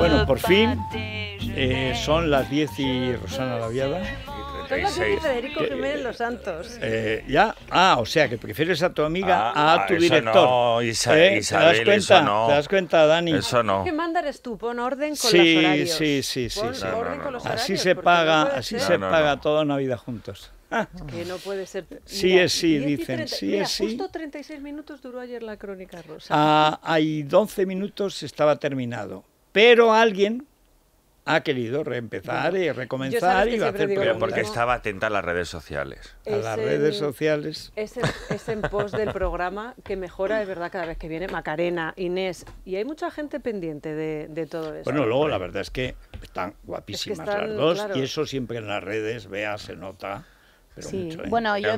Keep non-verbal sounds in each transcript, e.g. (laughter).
Bueno, por fin eh, son las 10 y Rosana Laviada. Son las y Federico Jiménez Los Santos. Eh, ya, ah, o sea que prefieres a tu amiga ah, a tu director. No, Isa, Isabel, eh, ¿Te das cuenta? Eso no. ¿Te das cuenta, Dani? Eso no. ¿Qué mandar tú? Pon orden con los horarios. Sí, sí, sí. Pon sí. así se paga, así se paga toda una vida juntos. Ah. Que no puede ser. sí es sí, dicen. sí es sí. Justo 36 minutos duró ayer la crónica rosa. Ah, hay 12 minutos estaba terminado. Pero alguien ha querido reempezar y recomenzar y va a hacer porque estaba atenta a las redes sociales. a las redes sociales. Es en, es pos del programa que mejora, es verdad, cada vez que viene Macarena, Inés, y hay mucha gente pendiente de, todo eso. Bueno, luego la verdad es que están guapísimas las dos y eso siempre en las redes, vea, se nota. sí. ¿eh? Bueno, yo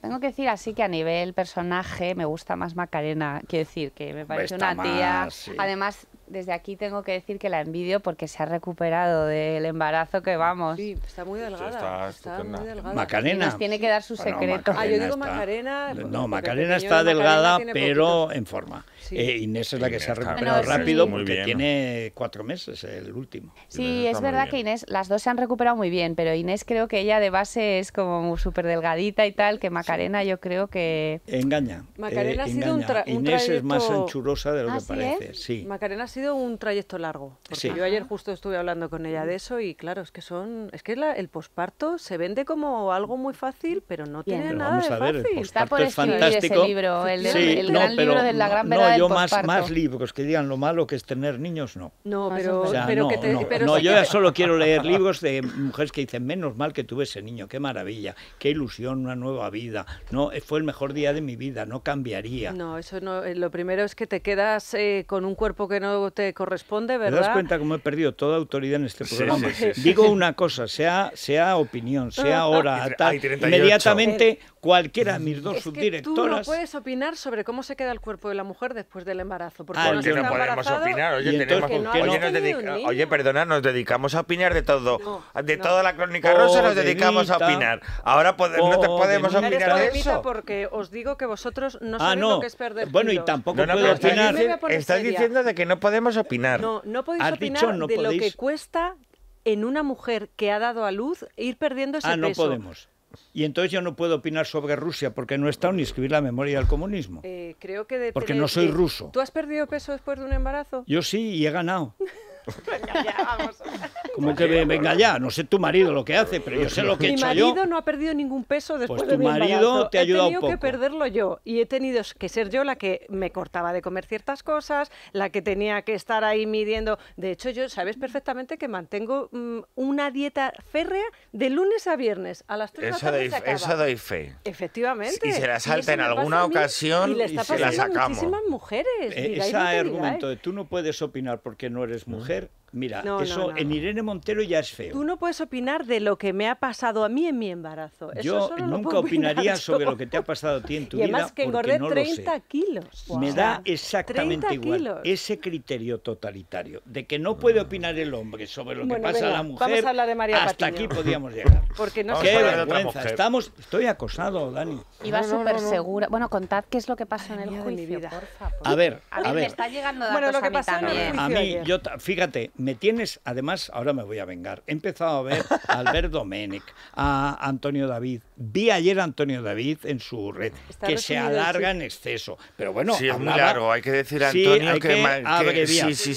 tengo que decir así que a nivel personaje me gusta más Macarena. Quiero decir que me parece una tía. Además, desde aquí tengo que decir que la envidio porque se ha recuperado del embarazo que vamos. Sí, está muy delgada. Está, muy delgada. Macarena. nos tiene que dar su secreto. ah, yo digo Macarena. No, Macarena está delgada, pero en forma. Eh, Inés es la que se ha recuperado rápido porque tiene cuatro meses el último. Sí, es verdad que Inés, las dos se han recuperado muy bien, pero Inés creo que ella de base es como súper delgadita y tal, que Macarena yo creo que... Engaña. Macarena eh, ha sido un, tra Inés es más anchurosa de lo ¿Ah, que parece. Sí. Macarena ha sido un trayecto largo, porque yo ayer justo estuve hablando con ella de eso y claro, es que son, es que el posparto se vende como algo muy fácil, pero no tiene nada vamos ver, fácil. Está por es fantástico. ese libro, el, gran libro de la gran verdad no, yo más, libros que digan lo malo que es tener niños, no. No, pero, que yo ya solo quiero leer libros de mujeres que dicen menos mal que tuve ese niño, qué maravilla, qué ilusión, una nueva vida. No, eh, fue el mejor día de mi vida, no cambiaría. No, eso no. Eh, lo primero es que te quedas eh, con un cuerpo que no te corresponde, ¿verdad? Te das cuenta cómo he perdido toda autoridad en este programa. Digo una cosa, sea, sea opinión, sea ah, hora, tal, inmediatamente eh, cualquiera de mis dos es Que tú no puedes opinar sobre cómo se queda el cuerpo de la mujer después del embarazo. Porque ah, no podemos opinar. Oye, tenemos, nos perdona, nos dedicamos a opinar de todo. de toda la crónica rosa nos dedicamos a opinar. Ahora no te podemos opinar de eso. Porque os digo que vosotros no ah, sabéis lo que es perder Bueno, y tampoco puedo opinar. Estás diciendo de que no podemos opinar. No, no podéis opinar de lo que cuesta en una mujer que ha dado a luz ir perdiendo ese ah, no podemos. Y entonces yo no puedo opinar sobre Rusia porque no he estado ni escribir la memoria del comunismo. Eh, creo que porque no soy ruso. ¿Tú has perdido peso después de un embarazo? Yo sí y he ganado. (laughs) Venga, ya, vamos. (laughs) que venga ya? No sé tu marido lo que hace, pero yo sé lo que he hecho Mi marido no ha perdido ningún peso después pues de mi tu marido te ha ayudado He tenido que perderlo yo y he tenido que ser yo la que me cortaba de comer ciertas cosas, la que tenía que estar ahí midiendo. De hecho, yo sabes perfectamente que mantengo mm, una dieta férrea de lunes a viernes a las 3 de la tarde Esa doy fe. Efectivamente. Y se la salta en alguna ocasión y, le está se la sacamos. muchísimas mujeres. Eh, ese argumento ¿eh? de tú no puedes opinar porque no eres mujer ver Mira, eso en Irene Montero ya es feo. Tú no puedes opinar de lo que me ha pasado a mí en mi embarazo. yo nunca opinaría (laughs) sobre lo que te ha pasado a ti en tu y vida. Y además que engordé 30 kilos. Me da exactamente igual ese criterio totalitario de que no puede opinar el hombre sobre lo que pasa a la mujer. Vamos a hablar de María Hasta aquí podíamos llegar. (laughs) Porque no Qué vergüenza. Estamos, estoy acosado, Dani. Iba súper segura. Bueno, contad qué es lo que pasa en el juicio, por A ver, a, a ver. Me está llegando bueno, lo que a mí también. a mí, yo, fíjate, me tienes, además, ahora me voy a vengar. He empezado a ver a Alberto Menic, a Antonio David. Vi ayer a Antonio David en su red, que se alarga en exceso. Pero bueno, Hay que decir a Antonio que, que, Sí, sí,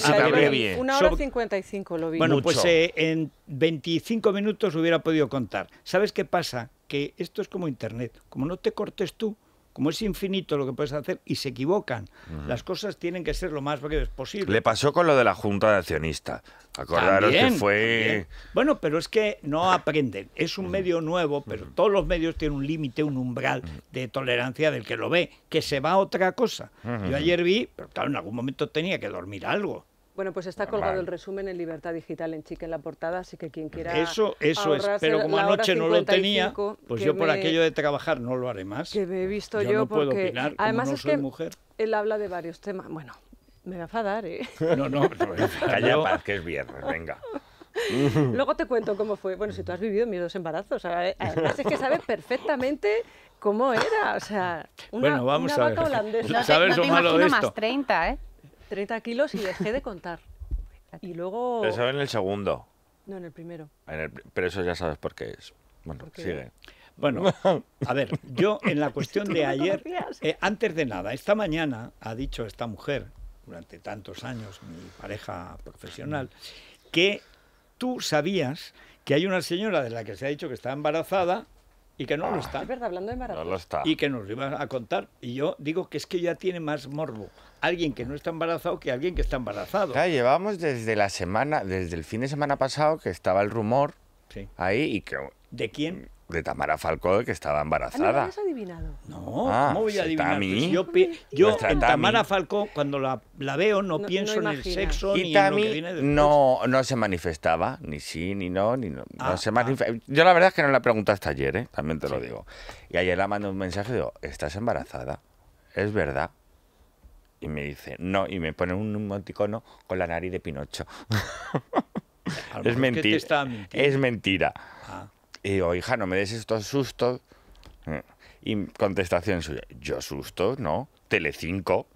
Una hora cincuenta y cinco lo vi. Bueno, pues eh, en 25 minutos hubiera podido contar. ¿Sabes qué pasa? Que esto es como Internet. Como no te cortes tú, como es infinito lo que puedes hacer y se equivocan, las cosas tienen que ser lo más breves posible. Le pasó con lo de la Junta de Accionistas. Acordaros que fue. Bueno, pero es que no aprenden. Es un medio nuevo, pero todos los medios tienen un límite, un umbral de tolerancia del que lo ve, que se va a otra cosa. Yo ayer vi, pero claro, en algún momento tenía que dormir algo. Bueno, pues está colgado el resumen en Libertad Digital en Chica en la portada, así que quien quiera. Eso, eso es. Pero como anoche no lo tenía, pues yo por aquello de trabajar no lo haré más. Que me he visto yo, porque. además es que mujer. él habla de varios temas. Bueno, me va a dar, ¿eh? (laughs) No, no, calla paz, que es viernes, venga. (laughs) Luego te cuento cómo fue. Bueno, si tú has vivido mis dos embarazos, además es que sabes perfectamente cómo era. O sea, una, bueno, vamos holandesa. no imagino más 30, ¿eh? 30 kilos y dejé de contar. Y luego... Eso en el segundo. No, en el primero. pero eso ya sabes por qué es. Bueno, sigue. Bueno, a ver, yo en la cuestión (laughs) de ayer, eh, antes de nada, esta mañana ha dicho esta mujer, durante tantos años, mi pareja profesional, que tú sabías que hay una señora de la que se ha dicho que está embarazada y que no lo ah, está. Es verdad, hablando de embarazo. Y que nos lo iban a contar. Y yo digo que es que ya tiene más morbo alguien que no está embarazado que alguien que está embarazado. ya llevamos desde la semana, desde el fin de semana pasado que estaba el rumor sí. ahí y que... ¿De quién? de Tamara Falcó, que estaba ah, embarazada. ¿No adivinado? No, ah, ¿cómo voy a adivinar? Pues yo, en Tamara Falcó, cuando la, veo, no, pienso en el sexo ni en lo que viene después. No, no se manifestaba, ni sí, ni no, ni no. Ah, se Yo la verdad es que no la pregunté hasta ayer, ¿eh? también te lo digo. Y ayer la mandé un mensaje y digo, ¿estás embarazada? Es verdad. Y me dice, no, y me pone un monticono con la nariz de Pinocho. (laughs) es, mentira, es mentira. Es mentira. Y digo, hija, no me des estos sustos. Y contestación suya, yo sustos, ¿no? Telecinco.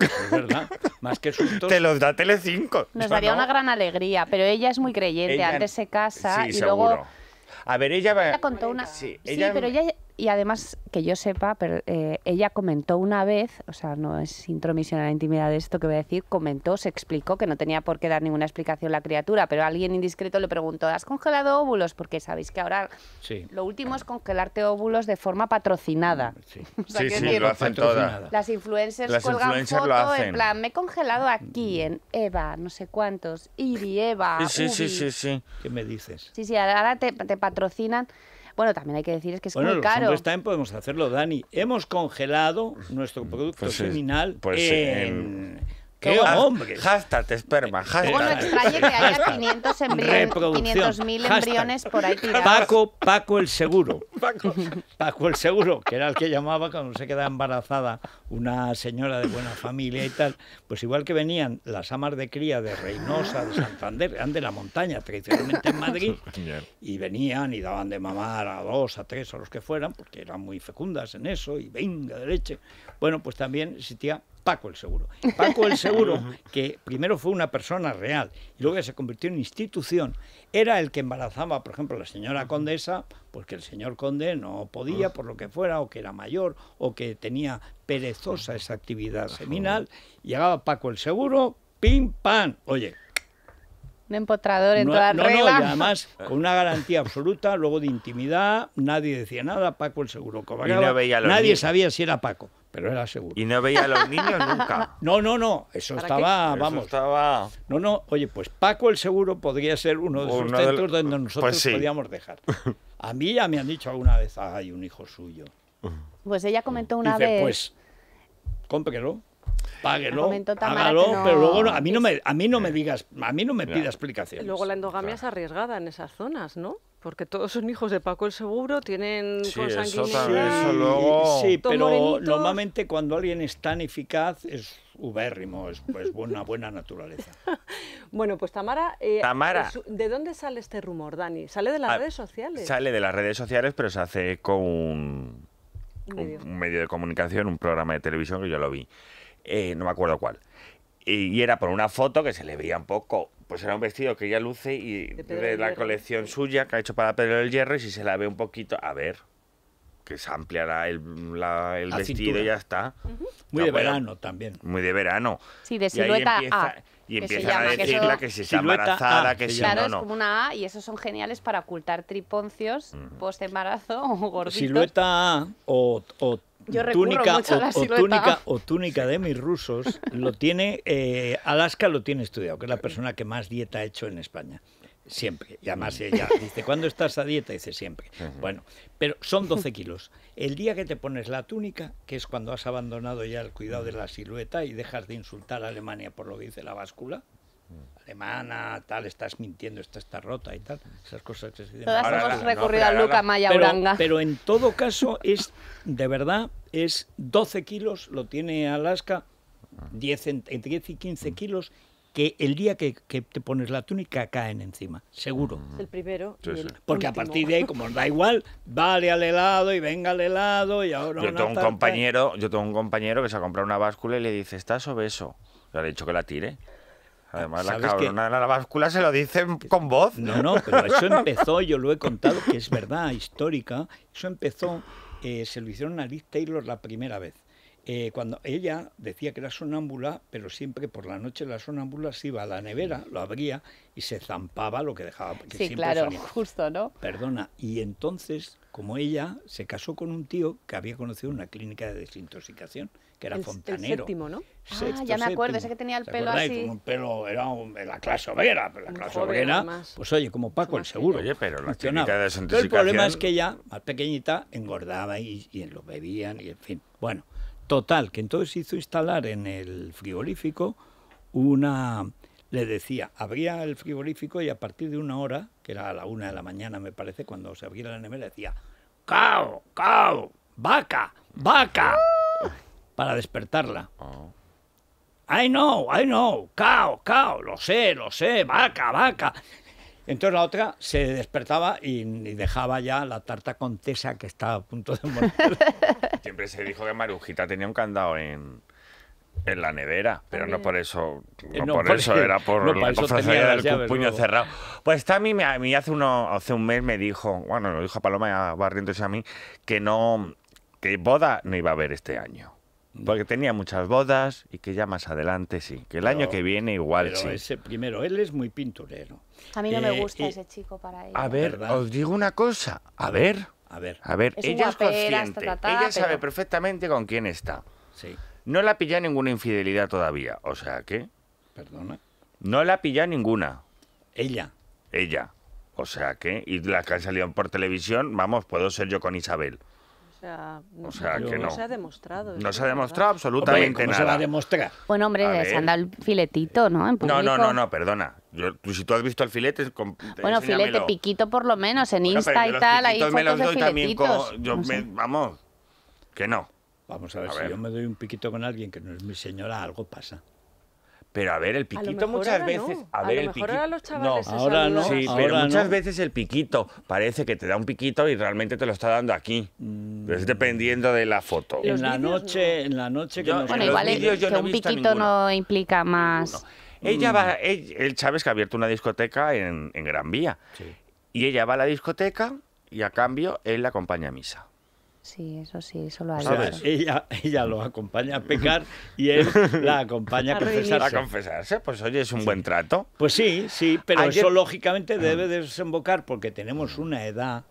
Es verdad, más que sustos. Te los da Telecinco. Nos daría una gran alegría, pero ella es muy creyente, antes se casa y luego... A ver, ella... ella contó una... Sí, sí, pero ella y además, que yo sepa, eh, ella comentó una vez, o sea, no es intromisión a la intimidad de esto que voy a decir, comentó, se explicó que no tenía por qué dar ninguna explicación la criatura, pero alguien indiscreto le preguntó, ¿has congelado óvulos? Porque sabéis que ahora sí. lo último es congelarte óvulos de forma patrocinada. Mm, sí, (laughs) sí, lo hacen todas. Las influencers Las cuelgan en plan, me he congelado aquí mm. en Eva, no sé cuántos, Iri, Eva, Sí, sí, sí, sí, ¿Qué me dices? Sí, sí, ahora te patrocinan... Bueno, también hay que decir es que es muy caro. Bueno, también podemos hacerlo, Dani. Hemos congelado nuestro mm, producto pues seminal pues en ¡Qué hombre! Hashtag esperma. Eh, hashtag. Luego no extrañe que haya 500 embriones, 500.000 embriones por ahí tirados. Paco, Paco el Seguro. (laughs) Paco. Paco el Seguro, que era el que llamaba cuando se queda embarazada una señora de buena familia y tal. Pues igual que venían las amas de cría de Reynosa, de Santander, eran de la montaña, tradicionalmente en Madrid, (laughs) y venían y daban de mamar a dos, a tres, a los que fueran, porque eran muy fecundas en eso, y venga de leche. Bueno, pues también existía Paco el Seguro. Paco el Seguro, (laughs) que primero fue una persona real y luego se convirtió en institución, era el que embarazaba, por ejemplo, la señora condesa, porque el señor conde no podía por lo que fuera, o que era mayor, o que tenía perezosa esa actividad seminal. Llegaba Paco el Seguro, pim, pan! oye, empotrador en toda no, regla. No, y además (laughs) con una garantía absoluta, luego de intimidad, nadie decía nada, Paco el seguro. nadie sabía si era Paco, pero era seguro. Y no veía a los niños nunca. (laughs) No, no, no, eso estaba, vamos. Eso estaba... No, no, oye, pues Paco el seguro podría ser uno de esos centros donde pues nosotros podíamos dejar. (laughs) A mí ya me han dicho alguna vez, hay un hijo suyo. Pues ella comentó una vez... pues, cómprelo páguelo, hágalo, pero luego a mí no me, a mí no me eh. digas, a mí no me pida explicaciones. Luego la endogamia es arriesgada en esas zonas, ¿no? porque todos son hijos de Paco el Seguro, tienen sí, eso Sí, pero normalmente cuando alguien es tan eficaz es ubérrimo, es, una buena naturaleza. (laughs) bueno, pues Tamara, eh, ¿de dónde sale este rumor, Dani? ¿Sale de las ah, redes sociales? Sale de las redes sociales, pero se hace con un, medio. un medio de comunicación, un programa de televisión que yo lo vi. Eh, no me acuerdo cuál. Y, era por una foto que se le veía un poco, pues era un vestido que ella luce y de, la colección suya que ha hecho para Pedro el Hierro y si se la ve un poquito, a ver, que se ampliará el, vestido y ya está. Muy de verano también. Muy de verano. Sí, de silueta A. Y empieza a decirla que, eso... si está embarazada, que Claro, es como una A y esos son geniales para ocultar triponcios post-embarazo o gorditos. Silueta A o, o túnica o, túnica o túnica de mis rusos lo tiene eh, Alaska lo tiene estudiado que es la persona que más dieta ha hecho en España siempre y además mm. ella dice cuando estás a dieta dice siempre bueno pero son 12 kilos el día que te pones la túnica que es cuando has abandonado ya el cuidado de la silueta y dejas de insultar a Alemania por lo que dice la báscula alemana, tal, estás mintiendo, esta está rota y tal. Esas cosas que se Todas hemos Luca Maya pero, Pero en todo caso, es de verdad, es 12 kilos, lo tiene Alaska, 10, entre 10 y 15 mm. kilos que el día que, te pones la túnica caen encima, seguro. Mm. Es el primero. porque a partir de ahí, como da igual, vale al helado y venga al helado y ahora. Yo tengo un compañero, yo tengo un compañero que se ha comprado una báscula y le dice, estás obeso. Le ha dicho que la tire. Además, la cabrona de la báscula se lo dicen con voz. No, no, pero eso empezó, yo lo he contado, que es verdad, histórica. Eso empezó, eh, se lo hicieron a Liz Taylor la primera vez. Eh, cuando ella decía que era sonámbula, pero siempre por la noche la sonámbula se iba a la nevera, lo abría y se zampaba lo que dejaba. sí, claro, justo, ¿no? Perdona, y entonces, como ella se casó con un tío que había conocido una clínica de desintoxicación, era fontanero. El séptimo, ¿no? ah, ya me acuerdo, ese que tenía el pelo así. un pelo, era la clase obrera, la clase pues oye, como Paco el seguro. Oye, pero la técnica de el problema es que ella, más pequeñita, engordaba y, lo bebían y en fin. Bueno, total, que entonces hizo instalar en el frigorífico una... Le decía, abría el frigorífico y a partir de una hora, que era a la una de la mañana me parece, cuando se abría la nevera, decía, cao, cao, vaca, vaca para despertarla. Ay ah. no, ay I know, cao, cao, lo sé, lo sé, vaca, vaca. Entonces la otra se despertaba y, dejaba ya la tarta contesa que estaba a punto de morir. (laughs) Siempre se dijo que Marujita tenía un candado en, la nevera, pero no por eso, eh, no, por, eso, era por no, la dado del puño cerrado. Pues está a mí, hace, uno, hace un mes me dijo, bueno, lo dijo a Paloma Barrientos a mí, que no, que boda no iba a haber este año. Porque tenía muchas bodas y que ya más adelante sí. Que el año que viene igual sí. Ese primero, él es muy pinturero. A mí no me eh, gusta eh, ese chico para ella. A ver, os digo una cosa. A ver. A ver. A ver, ella es consciente. ella sabe perfectamente con quién está. Sí. No la pilla ninguna infidelidad todavía. O sea que. Perdona. No la pilla ninguna. Ella. Ella. O sea que. Y las que han salido por televisión, vamos, puedo ser yo con Isabel no o sea que no. se ha demostrado. No se ha demostrado absolutamente nada. Bueno, hombre, se han dado el filetito, ¿no? no, no, no, perdona. si tú has visto el filete, bueno, filete piquito por lo menos en Insta y tal, ahí fotos también vamos, que no. Vamos a ver, si yo me doy un piquito con alguien que no es mi señora, algo pasa. Pero a ver, el piquito muchas veces. A ver, el piquito. no, ahora no. Sí, pero muchas veces el piquito parece que te da un piquito y realmente te lo está dando aquí. Pero mm. es dependiendo de la foto. En la, noche, en la noche, que yo, Bueno, igual es que un piquito no implica más. Ella mm. va, él, él que ha abierto una discoteca en, Gran Vía. Y ella va a la discoteca y a cambio él la acompaña a misa. Sí, eso sí, eso lo ha ¿Sabes? Ella, ella lo acompaña a pecar y él la (laughs) acompaña a confesarse. A confesarse, pues oye, es un buen trato. Pues sí, sí, pero eso lógicamente debe ah. desembocar porque tenemos una edad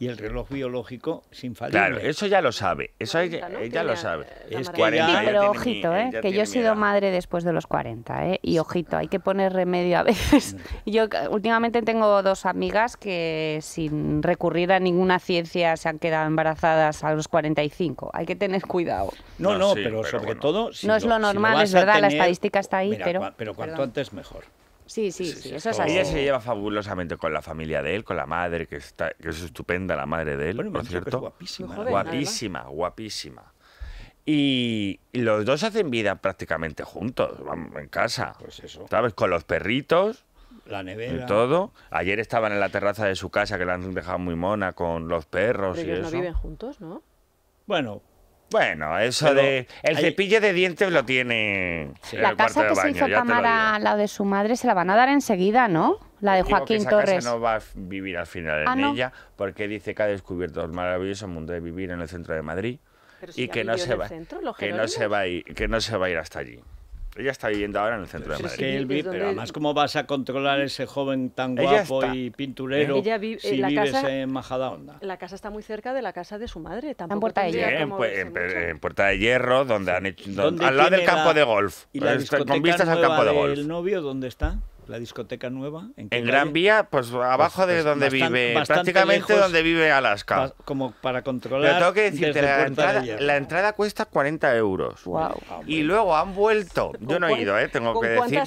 y el reloj biológico sin falta. Claro, eso ya lo sabe, eso ya lo sabe. Es que pero ojito, ¿eh? que yo he sido madre después de los 40, ¿eh? y ojito, hay que poner remedio a veces. Mm. (laughs) Yo últimamente tengo dos amigas que sin recurrir a ninguna ciencia se han quedado embarazadas a los 45. Hay que tener cuidado. No, no, pero, sobre todo... no es lo normal, es verdad, la estadística está ahí, pero... Pero cuanto antes mejor. Sí, sí, sí, eso es así. Ella se lleva fabulosamente con la familia de él, con la madre, que, está, que es estupenda la madre de él, bueno, por cierto. Es guapísima, guapísima, guapísima. Y, los dos hacen vida prácticamente juntos, en casa. Pues eso. ¿Sabes? Con los perritos la nevera. Y todo. Ayer estaban en la terraza de su casa, que la han dejado muy mona, con los perros Pero y ellos no viven juntos, ¿no? Bueno, bueno, eso de. El cepillo de dientes lo tiene. la casa que se hizo cámara, la de su madre se la van a dar enseguida, ¿no? La de Joaquín Torres. Casa no va a vivir al final ah, en ella, porque dice que ha descubierto el maravilloso mundo de vivir en el centro de Madrid y que no, se va, que, no se va ir, que no se va a ir hasta allí. Ella está viviendo ahora en el centro de Madrid. pero además, ¿cómo vas a controlar ese joven tan guapo y pinturero Ella vive, si la vives en Majadahonda? La casa está muy cerca de la casa de su madre. Tampoco en Puerta de Hierro. Pues, en, Puerta de Hierro, donde al lado del campo de golf. Y con vistas al campo de golf. ¿El novio dónde está? la discoteca nueva. En, Gran Vía, pues, pues abajo de pues, donde vive, prácticamente donde vive Alaska. como para controlar. Pero tengo que decirte, la entrada, cuesta 40 euros. Wow. Y luego han vuelto. Yo no he ido, ¿eh? tengo que decir.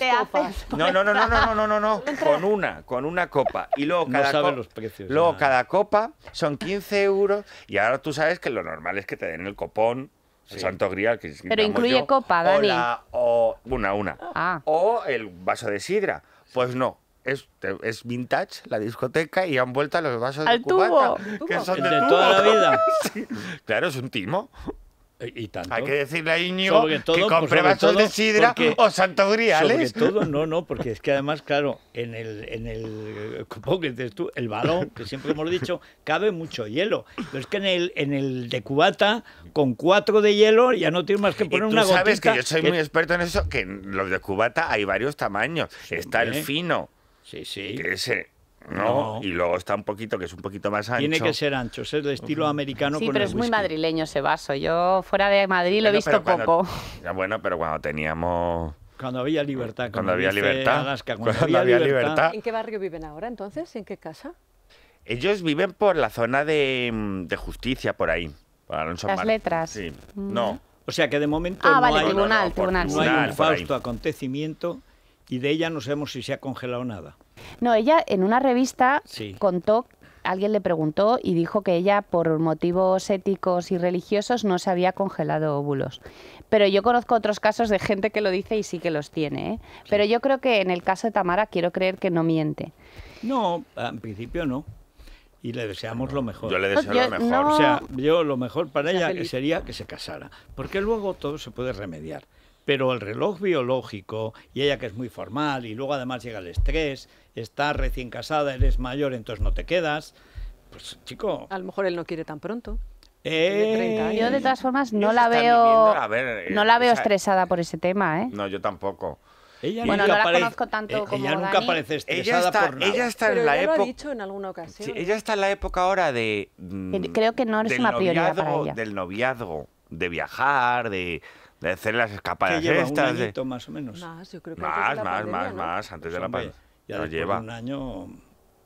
no, no, no, no, no, no, no, no, (laughs) Con una, con una copa. Y luego cada no copa. Los precios, luego cada copa son 15 euros. Y ahora tú sabes que lo normal es que te den el copón. el Santo Grial, que Pero incluye copa, Dani. O, una, una. Ah. O el vaso de sidra. Pues no. Es, vintage la discoteca y han vuelto a los vasos de cubata, tubo. que son de, toda la vida. (laughs) Claro, es un timo. Hay que decirle a Íñigo que compre vasos de sidra o santo Sobre todo, no, no, porque es que además, claro, en el, en el el balón, que siempre hemos dicho, cabe mucho hielo. Pero es que en el, en el de cubata, con cuatro de hielo, ya no tienes más que poner una sabes sabes que yo soy muy experto en eso, que en los de cubata hay varios tamaños. Está el fino. Sí, sí. ese ¿no? Y luego está un poquito, que es un poquito más ancho. Tiene que ser ancho, es de estilo americano. Sí, pero es muy madrileño ese vaso. Yo fuera de Madrid lo he visto poco. (laughs) bueno, pero cuando teníamos... Cuando había libertad. Cuando, cuando había libertad. cuando, había, libertad. ¿En qué barrio viven ahora entonces? ¿En qué casa? Ellos viven por la zona de, justicia, por ahí. Las letras. Sí. Mm. No. O sea que de momento no, hay, un fausto acontecimiento y de ella no sabemos si se ha congelado nada. No, ella en una revista contó alguien le preguntó y dijo que ella, por motivos éticos y religiosos, no se había congelado óvulos. Pero yo conozco otros casos de gente que lo dice y sí que los tiene. ¿eh? Pero yo creo que en el caso de Tamara quiero creer que no miente. No, en principio no. Y le deseamos lo mejor. Yo le deseo lo mejor. O sea, yo lo mejor para ella sería que se casara. Porque luego todo se puede remediar. Pero el reloj biológico, y ella que es muy formal, y luego además llega el estrés, está recién casada, eres mayor, entonces no te quedas. Pues chico. A lo mejor él no quiere tan pronto. Eh, yo de todas formas no la eh, veo, no la veo estresada por ese tema, ¿eh? No, yo tampoco. Ella bueno, no la conozco tanto como Ella nunca parece estresada por nada. Ella está en la época. ella está en la época ahora de. Creo que no es una prioridad para ella. Del noviazgo, de viajar, de de hacer las escapadas lleva estas. Un añito, más o menos. Más, yo creo que más, más, más, más, antes de la pues, pandemia. Ya no lleva. Un año.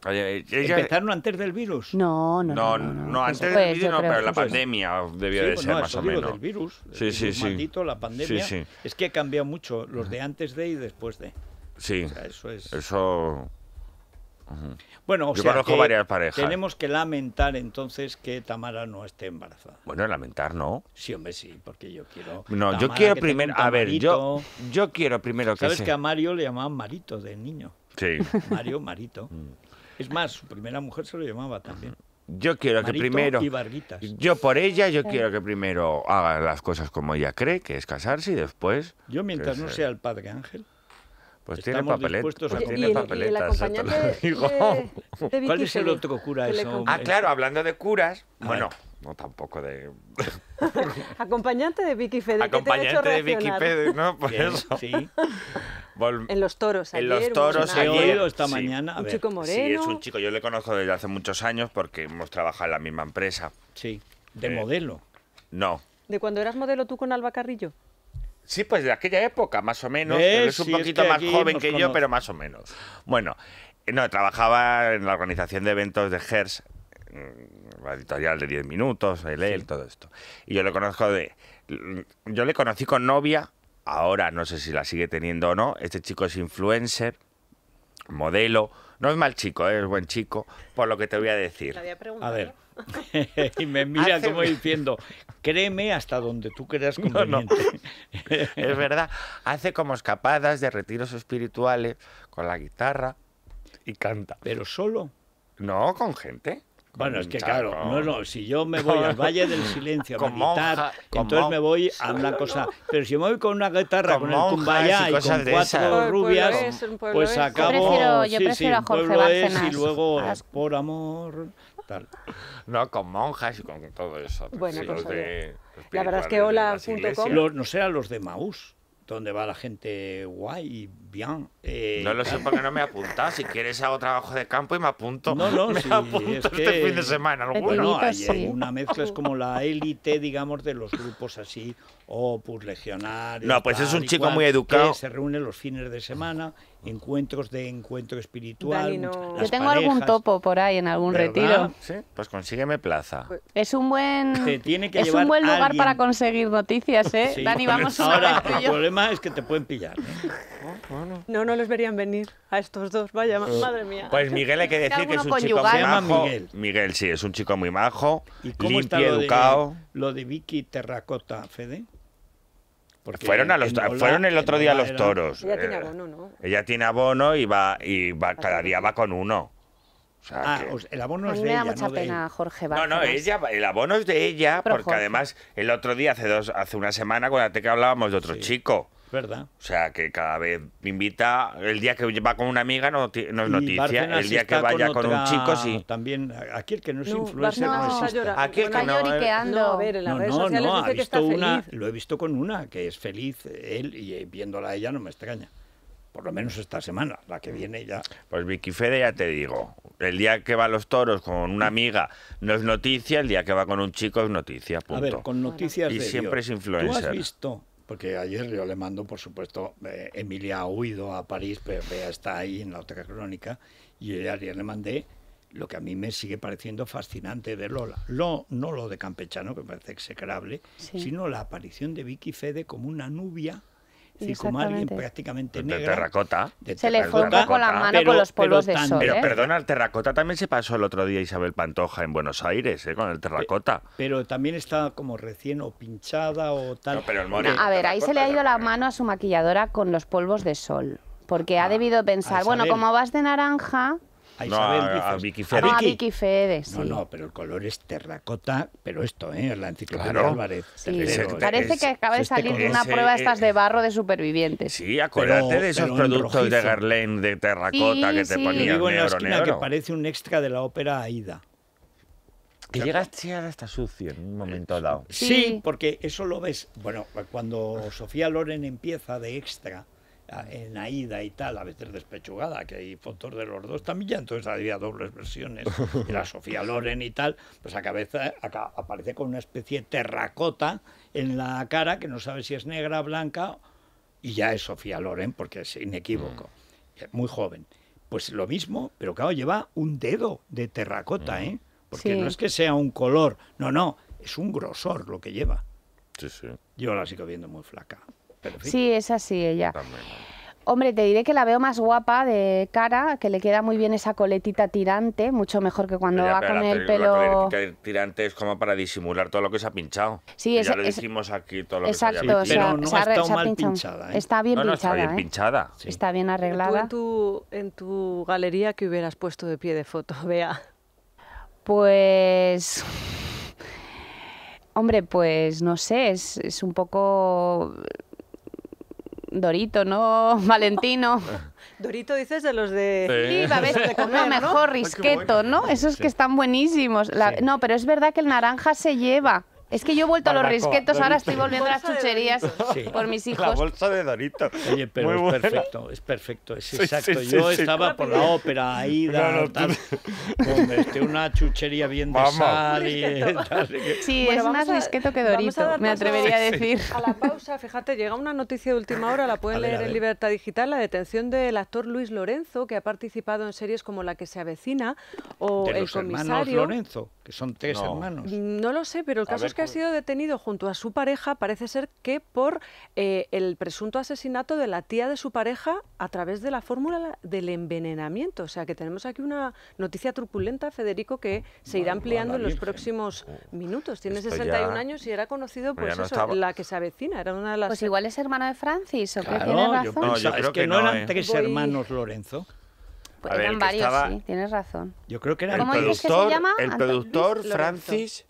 ¿Empezaron antes del virus? No, no, no. No, antes pues del virus no, pero la pandemia debió de pues ser más o menos. Del virus, eh, sí, sí, sí. Maldito, la pandemia. Sí, sí. Es que ha cambiado mucho los de antes de y después de. Sí. O sea, eso es. Eso. Bueno, o sea Tenemos que lamentar entonces que Tamara no esté embarazada. Bueno, lamentar no. Sí, hombre, sí, porque yo quiero. No, yo quiero primero. A ver, yo, yo quiero primero que. Sabes que a Mario le llamaban Marito de niño. Sí. (laughs) Mario Marito. (laughs) Mm. es más, su primera mujer se lo llamaba también. Yo quiero que primero. Y Varguitas. Yo por ella, yo quiero que primero haga las cosas como ella cree, que es casarse y después. Yo mientras no sea el padre Ángel. Pues tiene papeletas. Pues tiene papeletas. ¿Cuál es el otro cura eso? Ah, claro, hablando de curas, bueno, no tampoco de... (laughs) Acompañante de Vicky Fede. Acompañante de Vicky Fede, ¿no? Por eso. Sí. En los toros, ayer. En los toros, Oído esta mañana. Un chico moreno. Sí, es un chico. Yo le conozco desde hace muchos años porque hemos trabajado en la misma empresa. Sí. ¿De eh, modelo? No. ¿De cuando eras modelo tú con Alba Carrillo? Sí, pues de aquella época, más o menos. Eh, es un poquito más joven que yo, pero más o menos. Bueno, eh, no, trabajaba en la organización de eventos de HERS, mm, la editorial de 10 minutos, el él, e todo esto. Y yo le conozco de. Yo le conocí con novia, ahora no sé si la sigue teniendo o no. Este chico es influencer, modelo. No es mal chico, eh, es buen chico, por lo que te voy a decir. a ver. (laughs) y me mira como diciendo, créeme hasta donde tú creas conveniente. (laughs) es verdad. Hace como escapadas de retiros espirituales con la guitarra y canta. ¿Pero solo? No, con gente. Bueno, es que claro, no, no, si yo me voy al Valle del Silencio a (laughs) meditar, entonces me voy a una cosa. Pero si me voy con una guitarra, con, el tumbaya y, con cuatro rubias, pues acabo. Yo prefiero, a Jorge y luego por amor no, con monjas y con todo eso. Pues bueno, la verdad es que hola.com. No sean los de Maús donde va la gente guay bien. Eh, no lo sé porque no me he (laughs) apuntado. Si quieres hago trabajo de campo y me apunto. No, no, (laughs) me sí, apunto es este fin de semana. Bueno, hay una mezcla es como la élite, digamos, de los grupos así Opus, Legionario. No, pues es un chico muy educado. se reúne los fines de semana, encuentros de encuentro espiritual. Yo tengo algún topo por ahí en algún retiro. Sí, pues consígueme plaza. Pues es un buen, (laughs) buen lugar para conseguir noticias, ¿eh? Dani, vamos pues una Ahora, El problema es que te pueden pillar. ¿eh? (laughs) Oh, ¿no? no, los verían venir a estos dos. Vaya, eh, madre mía. Pues Miguel hay que decir que es un chico muy majo. Miguel. sí, es un chico muy majo, ¿Y cómo limpio, educado. lo de Vicky Terracota, Fede fueron a los fueron el otro día a los toros. Ella tiene eh. abono, ¿no? Ella tiene abono y va y va cada día va con uno. ah, el abono es de me da mucha no pena, Jorge No, no, el abono es de ella, porque además el otro día, hace dos, hace una semana, cuando que hablábamos de otro chico verdad. O sea, que cada vez invita. El día que va con una amiga no, es noticia. el día que vaya con, un chico sí. También, aquí el que no es influencer no, existe. Aquí el que no. Eh. No, a ver, lo he visto con una que es feliz él y eh, viéndola ella no me extraña por lo menos esta semana, la que viene ya. Pues Vicky Fede, ya te digo, el día que va a los toros con una amiga no es noticia, el día que va con un chico es noticia, punto. A ver, con noticias Y siempre es influencer. has visto porque ayer yo le mando, por supuesto, eh, Emilia ha huido a París, pero está ahí en la otra crónica, y yo ayer le mandé lo que a mí me sigue pareciendo fascinante de Lola. no no lo de Campechano, que me parece execrable, sino la aparición de Vicky Fede como una nubia alguien prácticamente negra. De terracota. se le con la mano con los polvos de sol. Pero ¿eh? perdona, el terracota también se pasó el otro día Isabel Pantoja en Buenos Aires, ¿eh? con el terracota. Pero, también está como recién o pinchada o tal. No, pero el a ver, ahí se le ha ido la mano a su maquilladora con los polvos de sol. Porque ha ah, debido pensar, bueno, como vas de naranja, no, a, Vicky Fede. Ah, no, no, pero el color es terracota, pero esto, ¿eh? Es la enciclopedia Álvarez. parece que acaba de este salir de una prueba estas eh, de barro de supervivientes. Sí, acuérdate de esos productos de Garlén de terracota que te ponían negro, en la esquina que parece un extra de la ópera Aida. Que llegaste a hasta sucio en un momento dado. Sí, porque eso lo ves. Bueno, cuando Sofía Loren empieza de extra, en Aida y tal, a veces despechugada, que hay fotos de los dos también, ya entonces había dobles versiones, era la (laughs) Sofía Loren y tal, pues a cabeza acá aparece con una especie de terracota en la cara que no sabe si es negra, blanca, y ya es Sofía Loren porque es inequívoco, mm. muy joven. Pues lo mismo, pero claro, lleva un dedo de terracota, mm. ¿eh? Porque no es que sea un color, no, no, es un grosor lo que lleva. Yo la sigo viendo muy flaca sí. es así ella. Hombre, te diré que la veo más guapa de cara, que le queda muy bien esa coletita tirante, mucho mejor que cuando va con el pelo. La tirante es como para disimular todo lo que se ha pinchado. Sí, es, ya lo aquí todo lo que se Pero no mal pinchada. ¿eh? Está bien pinchada. ¿eh? Está bien Está bien arreglada. ¿Tú en tu, galería que hubieras puesto de pie de foto, vea. (laughs) Pues. Hombre, pues no sé, es un poco Dorito, ¿no? (laughs) Valentino. (laughs) Dorito dices de los de... Sí, (laughs) no, mejor risqueto, ¿no? Esos que están buenísimos. No, pero es verdad que el naranja se lleva. Es que yo he vuelto a los risquetos, ahora estoy volviendo a las chucherías por mis hijos. La bolsa de Dorito. Oye, pero es perfecto, es perfecto, es exacto. yo estaba por la ópera, ahí, este, una chuchería bien de sal (laughs) Sí, es más risqueto que Dorito, me atrevería a decir. A la pausa, fíjate, llega una noticia de última hora, la pueden leer en Libertad Digital, la detención del actor Luis Lorenzo, que ha participado en series como La que se avecina o El comisario. Lorenzo, que son tres hermanos. No lo sé, pero el caso es que ha sido detenido junto a su pareja parece ser que por eh, el presunto asesinato de la tía de su pareja a través de la fórmula del envenenamiento. O sea que tenemos aquí una noticia truculenta, Federico, que se irá ampliando en los próximos oh, minutos. Tiene 61 años y era conocido pues, pues eso, la que se avecina. Era una de las... Pues igual es hermano de Francis, ¿o qué tiene razón? es que, no, eran tres hermanos Lorenzo. Pues eran varios, sí, tienes razón. Yo creo que era el productor, El productor Francis...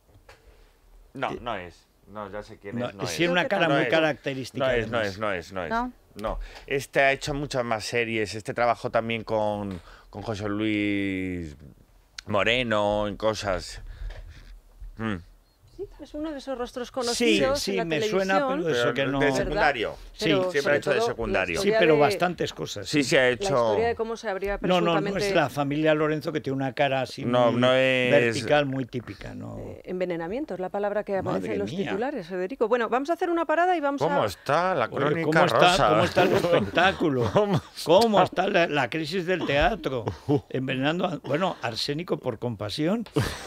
No, eh, no es. No, ya sé quién no, es. No es. una cara no muy característica. No es, no es, no es, no es. ¿No? Este ha hecho muchas más series. Este trabajó también con, con José Luis Moreno en cosas. Mm es uno de esos rostros conocidos. Sí, sí, me suena, pero eso que no. De secundario. Sí, siempre ha hecho de secundario. Sí, pero bastantes cosas. Sí, se ha hecho. La historia de cómo se habría No, no, no es la familia Lorenzo que tiene una cara así no, muy no es... vertical, muy típica. No. Eh, envenenamiento es la palabra que aparece en los titulares, Federico. Bueno, vamos a hacer una parada y vamos a. ¿Cómo está la crónica rosa? ¿Cómo está el (laughs) espectáculo? ¿Cómo está, la, crisis del teatro? (laughs) Envenenando. Bueno, Arsénico por compasión,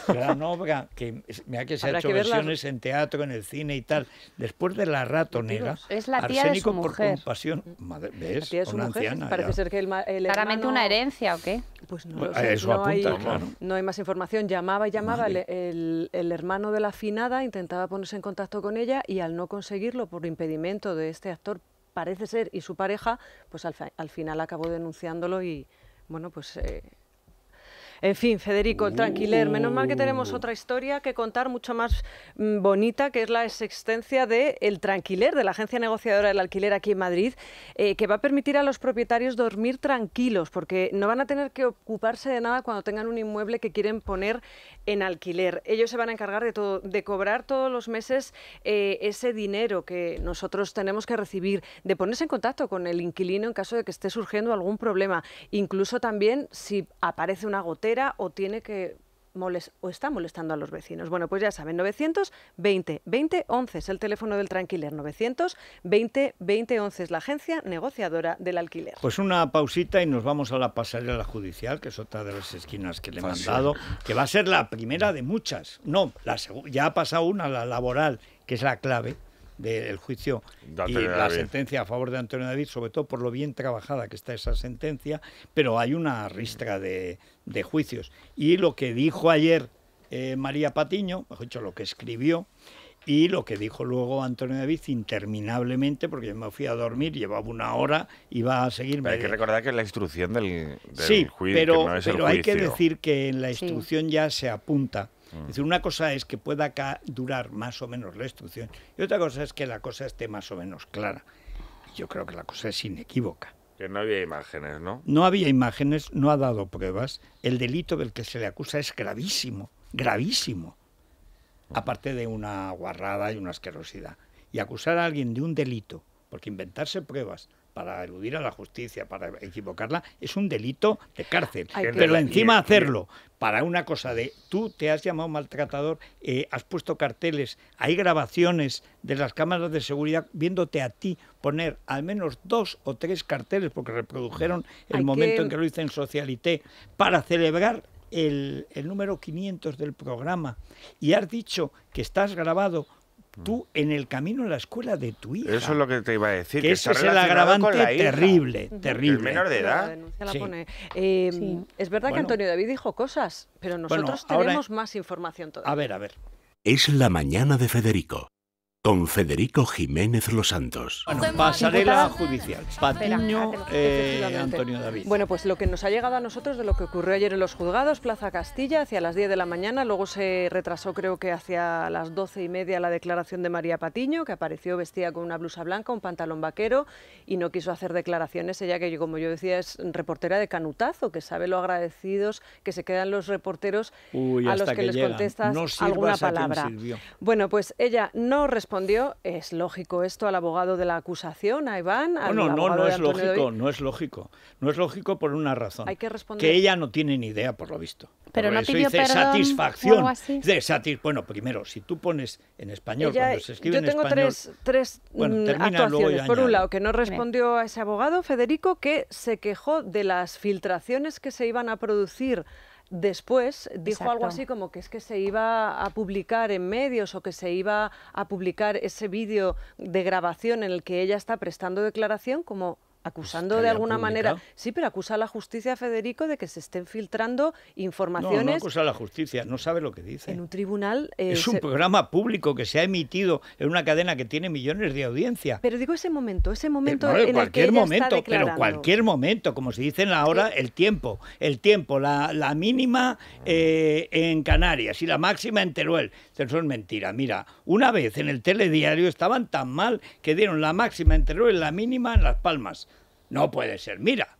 gran obra que me ha que se ha hecho versiones en teatro, en el cine y tal. Después de La ratonera, es la tía arsénico por mujer. compasión, madre, ¿ves? La de anciana, parece ser que el, el Claramente una herencia, ¿o qué? Pues no, hay, más información. Llamaba y llamaba el, el, hermano de la afinada, intentaba ponerse en contacto con ella y al no conseguirlo por impedimento de este actor, parece ser, y su pareja, pues al, al final acabó denunciándolo y, bueno, pues eh, en fin, Federico, el tranquiler. Menos mal que tenemos uh. otra historia que contar mucho más mm, bonita, que es la existencia de El Tranquiler, de la Agencia Negociadora del Alquiler aquí en Madrid, eh, que va a permitir a los propietarios dormir tranquilos, porque no van a tener que ocuparse de nada cuando tengan un inmueble que quieren poner en alquiler. Ellos se van a encargar de, todo, de cobrar todos los meses eh, ese dinero que nosotros tenemos que recibir, de ponerse en contacto con el inquilino en caso de que esté surgiendo algún problema, incluso también si aparece una gotera o tiene que o está molestando a los vecinos. Bueno, pues ya saben, 920 2011 es el teléfono del tranquiler, 920 20 es la agencia negociadora del alquiler. Pues una pausita y nos vamos a la pasarela judicial, que es otra de las esquinas que le he mandado, que va a ser la primera de muchas. No, la ya ha pasado una, la laboral, que es la clave del juicio y la sentencia a favor de Antonio David, sobre todo por lo bien trabajada que está esa sentencia, pero hay una ristra de, juicios. Y lo que dijo ayer eh, María Patiño, mejor dicho, lo que escribió, y lo que dijo luego Antonio David interminablemente, porque yo me fui a dormir, llevaba una hora, y va a seguirme. hay que recordar que es la instrucción del, juicio. Pero, hay que decir que en la instrucción ya se apunta Mm. una cosa es que pueda durar más o menos la instrucción y otra cosa es que la cosa esté más o menos clara. Yo creo que la cosa es inequívoca. Que no había imágenes, ¿no? No había imágenes, no ha dado pruebas. El delito del que se le acusa es gravísimo, gravísimo. Mm. Aparte de una guarrada y una asquerosidad. Y acusar a alguien de un delito, porque inventarse pruebas para eludir a la justicia, para equivocarla, es un delito de cárcel. pero encima hacerlo para una cosa de tú te has llamado maltratador, eh, has puesto carteles, hay grabaciones de las cámaras de seguridad viéndote a ti poner al menos dos o tres carteles, porque reprodujeron el momento en que lo hice en Socialité, para celebrar el número 500 del programa. Y has dicho que estás grabado Mm. tú en el camino a la escuela de tu hija. Eso es lo que te iba a decir. Que, eso es el agravante terrible, terrible. El menor de edad. Em, es verdad que Antonio David dijo cosas, pero nosotros tenemos más información todavía. A ver, a ver. Es la mañana de Federico. ...con Federico Jiménez Los Santos. Bueno, pasarela judicial. Patiño, eh, Antonio David. Bueno, pues lo que nos ha llegado a nosotros de lo que ocurrió ayer en los juzgados, Plaza Castilla, hacia las 10 de la mañana, luego se retrasó creo que hacia las 12 y media la declaración de María Patiño, que apareció vestida con una blusa blanca, un pantalón vaquero y no quiso hacer declaraciones. Ella que, como yo decía, es reportera de Canutazo, que sabe lo agradecidos que se quedan los reporteros a los que, les contestas alguna palabra. Bueno, pues ella no responde... ¿es lógico esto al abogado de la acusación, a Iván? no no, no es lógico, no es lógico. No es lógico por una razón. Hay que responder. Que ella no tiene ni idea, por lo visto. Pero no eso dice satisfacción. bueno, primero, si tú pones en español, cuando se escribe en español... Yo tengo tres, mm, actuaciones. por un lado, que no respondió a ese abogado, Federico, que se quejó de las filtraciones que se iban a producir Después dijo algo así como que es que se iba a publicar en medios o que se iba a publicar ese vídeo de grabación en el que ella está prestando declaración como acusando de alguna manera. Sí, pero acusa a la justicia, Federico, de que se estén filtrando informaciones. No, acusa a la justicia, no sabe lo que dice. En un tribunal. Eh, es un programa público que se ha emitido en una cadena que tiene millones de audiencia. Pero digo ese momento, ese eh, momento. en cualquier momento, pero cualquier momento, como se dice en la hora, eh, el tiempo. El tiempo, la, mínima en Canarias y la máxima en Teruel. Eso es mentira. Mira, una vez en el telediario estaban tan mal que dieron la máxima en Teruel y la mínima en Las Palmas. No puede ser, mira.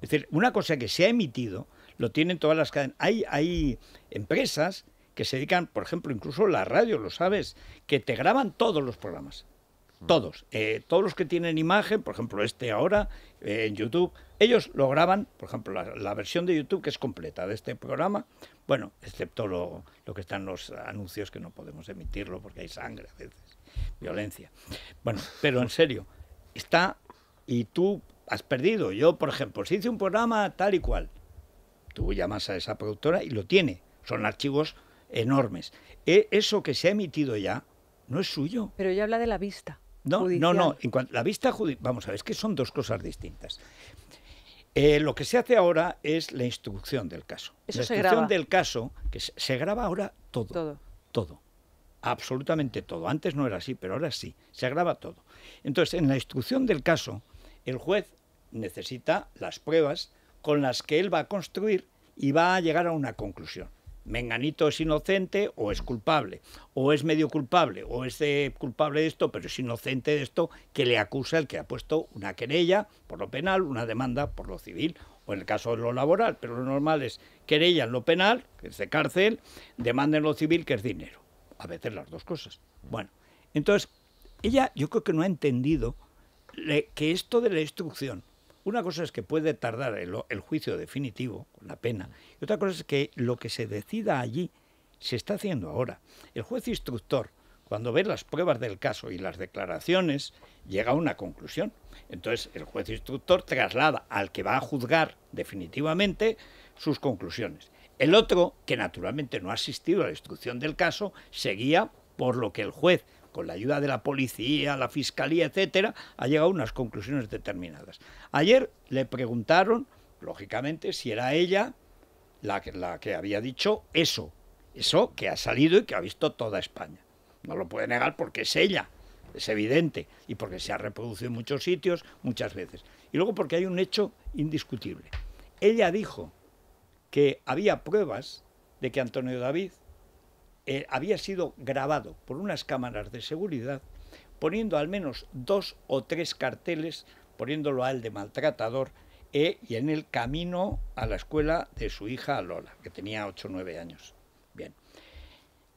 Es decir, una cosa que se ha emitido, lo tienen todas las cadenas. Hay, hay empresas que se dedican, por ejemplo, incluso la radio, lo sabes, que te graban todos los programas. Mm. Todos. Eh, todos los que tienen imagen, por ejemplo, este ahora, eh, en YouTube, ellos lo graban, por ejemplo, la, versión de YouTube que es completa de este programa, bueno, excepto lo, lo que están los anuncios que no podemos emitirlo porque hay sangre a veces, violencia. Bueno, pero en serio, está, y tú has perdido. Yo, por ejemplo, si hice un programa tal y cual, tú llamas a esa productora y lo tiene. Son archivos enormes. E, eso que se ha emitido ya no es suyo. Pero ya habla de la vista. No, no, no. la vista judicial. Vamos a ver, es que son dos cosas distintas. Eh, lo que se hace ahora es la instrucción del caso. Eso la instrucción del caso, que se, graba ahora todo. Todo. Todo absolutamente todo. Antes no era así, pero ahora sí, se graba todo. Entonces, en la instrucción del caso, el juez necesita las pruebas con las que él va a construir y va a llegar a una conclusión. Menganito es inocente o es culpable, o es medio culpable, o es eh, culpable de esto, pero es inocente de esto, que le acusa el que ha puesto una querella por lo penal, una demanda por lo civil, o en el caso de lo laboral, pero lo normal es querella en lo penal, que es de cárcel, demanda en lo civil, que es dinero. A veces las dos cosas. Bueno, entonces, ella yo creo que no ha entendido que esto de la instrucción, una cosa es que puede tardar el, el juicio definitivo, con la pena, y otra cosa es que lo que se decida allí se está haciendo ahora. El juez instructor, cuando ve las pruebas del caso y las declaraciones, llega a una conclusión. Entonces, el juez instructor traslada al que va a juzgar definitivamente sus conclusiones. El otro, que naturalmente no ha asistido a la instrucción del caso, seguía por lo que el juez con la ayuda de la policía, la fiscalía, etcétera, ha llegado a unas conclusiones determinadas. Ayer le preguntaron, lógicamente, si era ella la que, la que había dicho eso, eso que ha salido y que ha visto toda España. No lo puede negar porque es ella, es evidente, y porque se ha reproducido en muchos sitios muchas veces. Y luego porque hay un hecho indiscutible. Ella dijo que había pruebas de que Antonio David eh, había sido grabado por unas cámaras de seguridad poniendo al menos dos o tres carteles, poniéndolo a él de maltratador, eh, y en el camino a la escuela de su hija Lola, que tenía 8 o 9 años. Bien.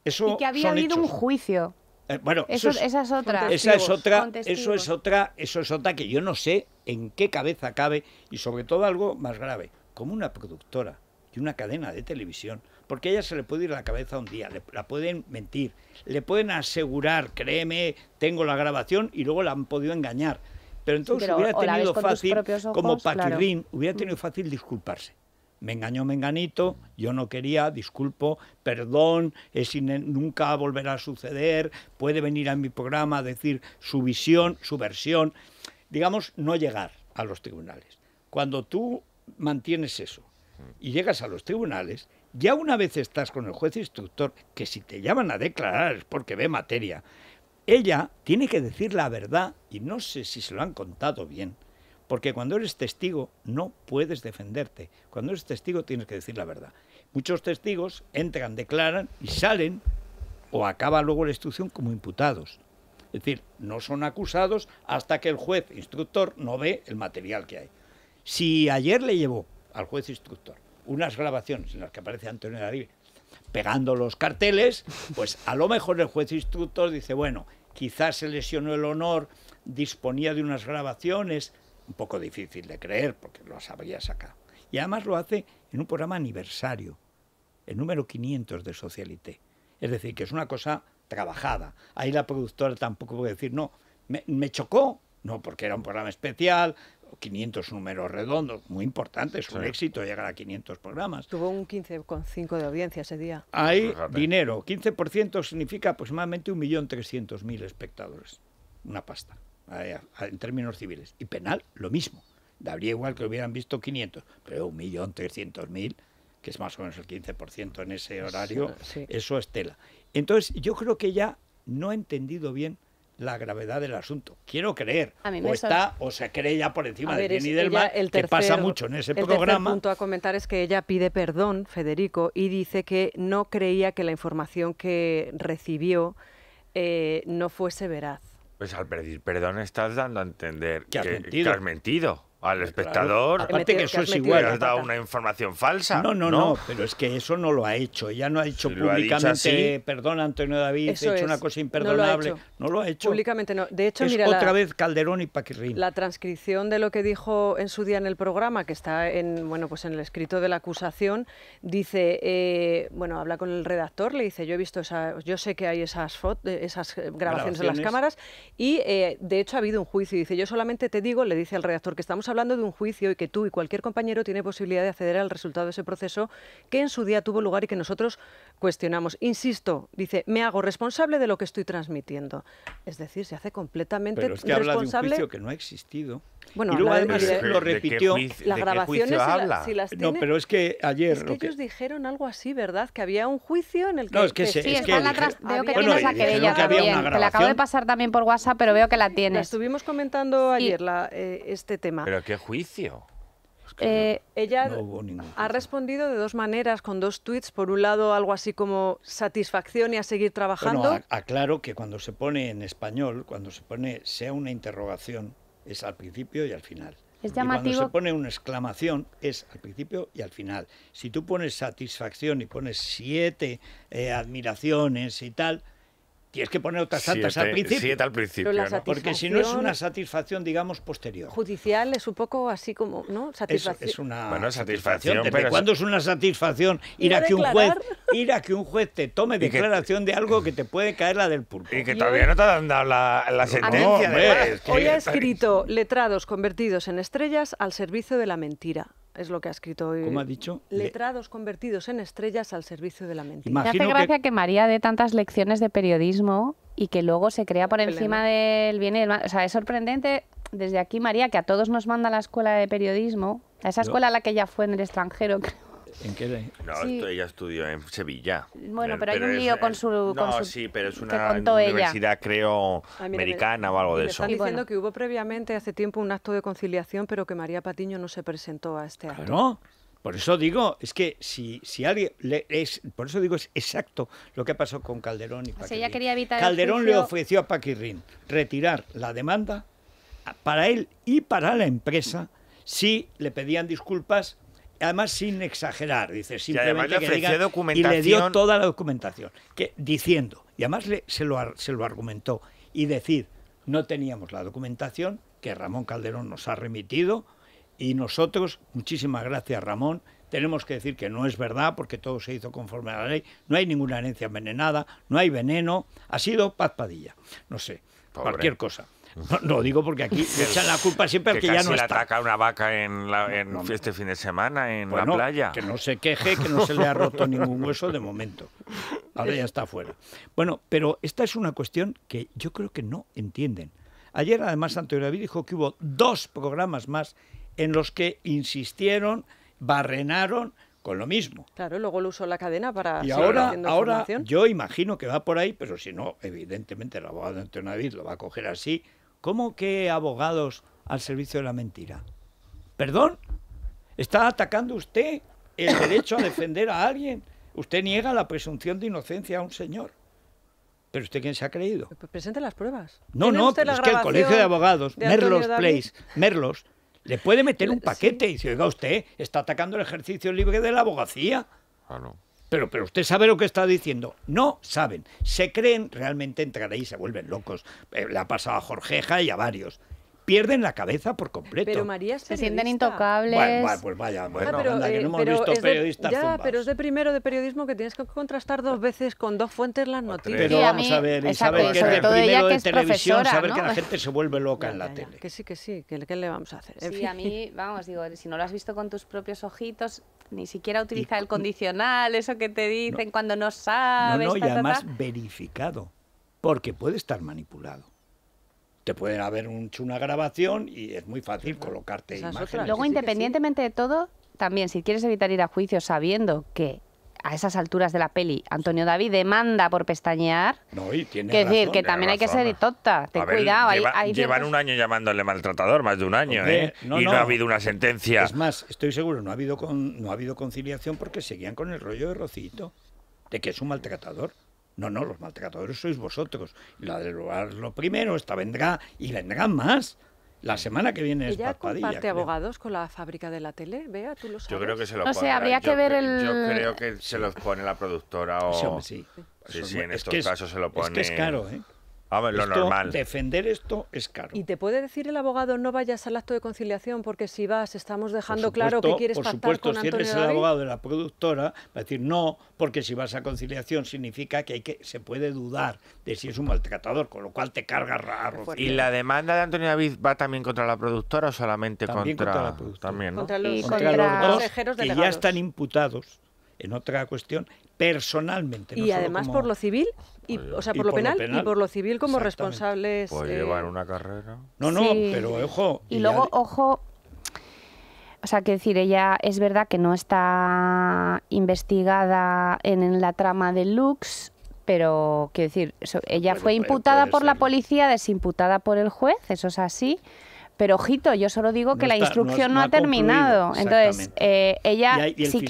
Eso y que había habido un juicio. Eh, bueno, eso, es, esa es otra. es otra, eso es otra, eso es otra que yo no sé en qué cabeza cabe y sobre todo algo más grave, como una productora y una cadena de televisión porque a ella se le puede ir la cabeza un día, le, la pueden mentir, le pueden asegurar, créeme, tengo la grabación y luego la han podido engañar. Pero entonces hubiera tenido fácil, como Paquirín, hubiera mm. tenido fácil disculparse. Me engañó me Menganito, yo no quería, disculpo, perdón, es nunca volverá a suceder, puede venir a mi programa a decir su visión, su versión. Digamos, no llegar a los tribunales. Cuando tú mantienes eso y llegas a los tribunales, ya una vez estás con el juez instructor, que si te llaman a declarar es porque ve materia, ella tiene que decir la verdad y no sé si se lo han contado bien. Porque cuando eres testigo no puedes defenderte. Cuando eres testigo tienes que decir la verdad. Muchos testigos entran, declaran y salen o acaba luego la instrucción como imputados. Es decir, no son acusados hasta que el juez instructor no ve el material que hay. Si ayer le llevó al juez instructor unas grabaciones en las que aparece Antonio David pegando los carteles, pues a lo mejor el juez instructor dice, bueno, quizás se lesionó el honor, disponía de unas grabaciones, un poco difícil de creer porque lo habría sacado. Y además lo hace en un programa aniversario, el número 500 de Socialité. Es decir, que es una cosa trabajada. Ahí la productora tampoco puede decir, no, me, me chocó. No, porque era un programa especial, 500 números redondos, muy importante, es un éxito llegar a 500 programas. Tuvo un 15,5 de audiencia ese día. Hay dinero, 15% significa aproximadamente 1.300.000 espectadores, una pasta, en términos civiles. Y penal, lo mismo, daría igual que hubieran visto 500, pero 1.300.000, que es más o menos el 15% en ese horario, eso es tela. Entonces, yo creo que ya no he entendido bien la gravedad del asunto. Quiero creer. o está o se cree ya por encima de bien y del mal, que pasa mucho en ese programa. El punto a comentar es que ella pide perdón, Federico, y dice que no creía que la información que recibió eh, no fuese veraz. Pues al pedir perdón estás dando a entender que, que has mentido al espectador. Aparte que eso es igual. Has dado una información falsa. No, no, no, pero es que eso no lo ha hecho. Ella no ha dicho públicamente, perdona Antonio David, eso he hecho una cosa imperdonable. No lo, ha hecho. Públicamente no. De hecho, es otra vez Calderón y Paquirrín. La transcripción de lo que dijo en su día en el programa, que está en, bueno, pues en el escrito de la acusación, dice, eh, bueno, habla con el redactor, le dice, yo he visto esa, yo sé que hay esas fotos, esas grabaciones, en las cámaras y eh, de hecho ha habido un juicio. Y Dice, yo solamente te digo, le dice al redactor que estamos hablando de un juicio y que tú y cualquier compañero tiene posibilidad de acceder al resultado de ese proceso que en su día tuvo lugar y que nosotros cuestionamos. Insisto, dice, me hago responsable de lo que estoy transmitiendo. Es decir, se hace completamente Pero es que responsable. Habla de un juicio que no ha existido. Bueno, y luego además lo repitió. ¿De juicio, las grabaciones, habla? Si, las tiene, No, pero es que ayer. Es que, lo que, ellos dijeron algo así, ¿verdad? Que había un juicio en el que. No, es que sí, veo que tienes la también. Te la acabo de pasar también por WhatsApp, pero veo que la tienes. La estuvimos comentando ayer la, eh, este tema. ¿Pero qué juicio? Eh, ella ha respondido de dos maneras, con dos tweets. Por un lado, algo así como satisfacción y a seguir trabajando. Bueno, aclaro que cuando se pone en español, cuando se pone sea una interrogación, es al principio y al final. Es llamativo. cuando se pone una exclamación es al principio y al final. Si tú pones satisfacción y pones siete eh, admiraciones y tal, Tienes que poner otras altas al principio. Siete al principio. Porque si no es una satisfacción, digamos, posterior. Judicial es un poco así como, ¿no? Satisfacción. Es, una bueno, satisfacción. satisfacción pero ¿Cuándo es... una satisfacción (laughs) ir, a, que un juez, ir que un juez te tome declaración de algo que te puede caer la del pulpo? Y que todavía no te han dado la, sentencia. Hoy ha escrito letrados convertidos en estrellas al servicio de la mentira es lo que ha escrito hoy. como ha dicho? Letrados convertidos en estrellas al servicio de la mentira. Me hace gracia que... María dé tantas lecciones de periodismo y que luego se crea por encima del bien y del mal. O sea, es sorprendente desde aquí, María, que a todos nos manda a la escuela de periodismo, a esa escuela a la que ella fue en el extranjero, (laughs) creo. ¿En qué? No, ella estudió en Sevilla. Bueno, pero, hay un lío con su... no, sí, pero es una universidad, creo, ah, americana o algo de eso. Están diciendo que hubo previamente, hace tiempo, un acto de conciliación, pero que María Patiño no se presentó a este acto. Claro. Por eso digo, es que si, si alguien es, por eso digo es exacto lo que pasó con Calderón y Paquirrín. ella quería evitar Calderón le ofreció a Paquirrín retirar la demanda para él y para la empresa si le pedían disculpas además sin exagerar, dice simplemente que y le dio toda la documentación, que diciendo, y además le, se, lo, se lo argumentó, y decir, no teníamos la documentación que Ramón Calderón nos ha remitido, y nosotros, muchísimas gracias Ramón, tenemos que decir que no es verdad porque todo se hizo conforme a la ley, no hay ninguna herencia envenenada, no hay veneno, ha sido Paz Padilla, no sé, cualquier cosa. No, digo porque aquí le echan la culpa siempre al que, ya no le ataca una vaca en, la, este fin de semana en la playa. Que no se queje, que no se le ha roto ningún hueso de momento. Ahora ya está fuera. Bueno, pero esta es una cuestión que yo creo que no entienden. Ayer, además, Antonio David dijo que hubo dos programas más en los que insistieron, barrenaron con lo mismo. Claro, luego lo usó la cadena para. Y ahora, ahora yo imagino que va por ahí, pero si no, evidentemente el abogado Antonio David lo va a coger así ¿Cómo que abogados al servicio de la mentira? ¿Perdón? ¿Está atacando usted el derecho a defender a alguien? Usted niega la presunción de inocencia a un señor. ¿Pero usted quién se ha creído? presente las pruebas. No, no, es que el Colegio de Abogados, Merlos Place, Merlos, le puede meter un paquete y si oiga, usted está atacando el ejercicio libre de la abogacía. Ah, no. Pero, pero usted sabe lo que está diciendo. No saben. Se creen, realmente entran ahí, se vuelven locos. Eh, le ha pasado a Jorgeja y a varios pierden la cabeza por completo. Pero María se sienten intocables. Bueno, pues vaya, bueno, ah, pero, que no eh, hemos visto periodistas. ya, pero es de primero de periodismo que tienes que contrastar dos veces con dos fuentes las noticias. Pero vamos a ver, y saber que es de primero de televisión, saber que la gente se vuelve loca en la tele. Que sí, que sí, que, le vamos a hacer. Sí, a mí, vamos, digo, si no lo has visto con tus propios ojitos, ni siquiera utiliza el condicional, eso que te dicen cuando no sabes. No, no y además verificado, porque puede estar manipulado. Te pueden haber hecho una grabación y es muy fácil colocarte imágenes. Luego, independientemente de todo, también si quieres evitar ir a juicio sabiendo que a esas alturas de la peli, Antonio David demanda por pestañear. No, y tiene que decir, que también hay que ser tonta. Ten cuidado. hay, llevan un año llamándole maltratador, más de un año, ¿eh? y no, ha habido una sentencia. Es más, estoy seguro, no ha habido con, no ha habido conciliación porque seguían con el rollo de Rocito, de que es un maltratador. No, no, los maltratadores sois vosotros. La de lugar lo primero, esta vendrá y vendrán más. La semana que viene es ¿Ella comparte abogados con la fábrica de la tele? Vea, tú lo sabes. Yo creo que se los No sé, habría que ver el- Yo creo que se lo pone la productora o... Sí, sí. Sí, sí, en estos casos se lo pone... Es que es caro, ¿eh? A ver, lo normal. Defender esto es caro. Y te puede decir el abogado, no vayas al acto de conciliación, porque si vas, estamos dejando claro que quieres pactar con Antonio Por supuesto, si eres el abogado de la productora, va a decir no, porque si vas a conciliación significa que, hay que se puede dudar de si es un maltratador, con lo cual te cargas raro. ¿Y la demanda de Antonio David va también contra la productora o solamente contra, También, Contra los, contra los dos que ya están imputados en otra cuestión personalmente. y además por lo civil, y, o sea, por, lo, penal, y por lo civil como responsables. Eh, llevar una carrera. No, no, pero ojo. Y, luego, ojo. O sea, que decir, ella es verdad que no está investigada en, la trama de Lux, pero quiero decir, ella fue imputada por la policía, desimputada por el juez, eso es así. Pero ojito, yo solo digo que la instrucción no, ha, terminado. Entonces, eh, ella,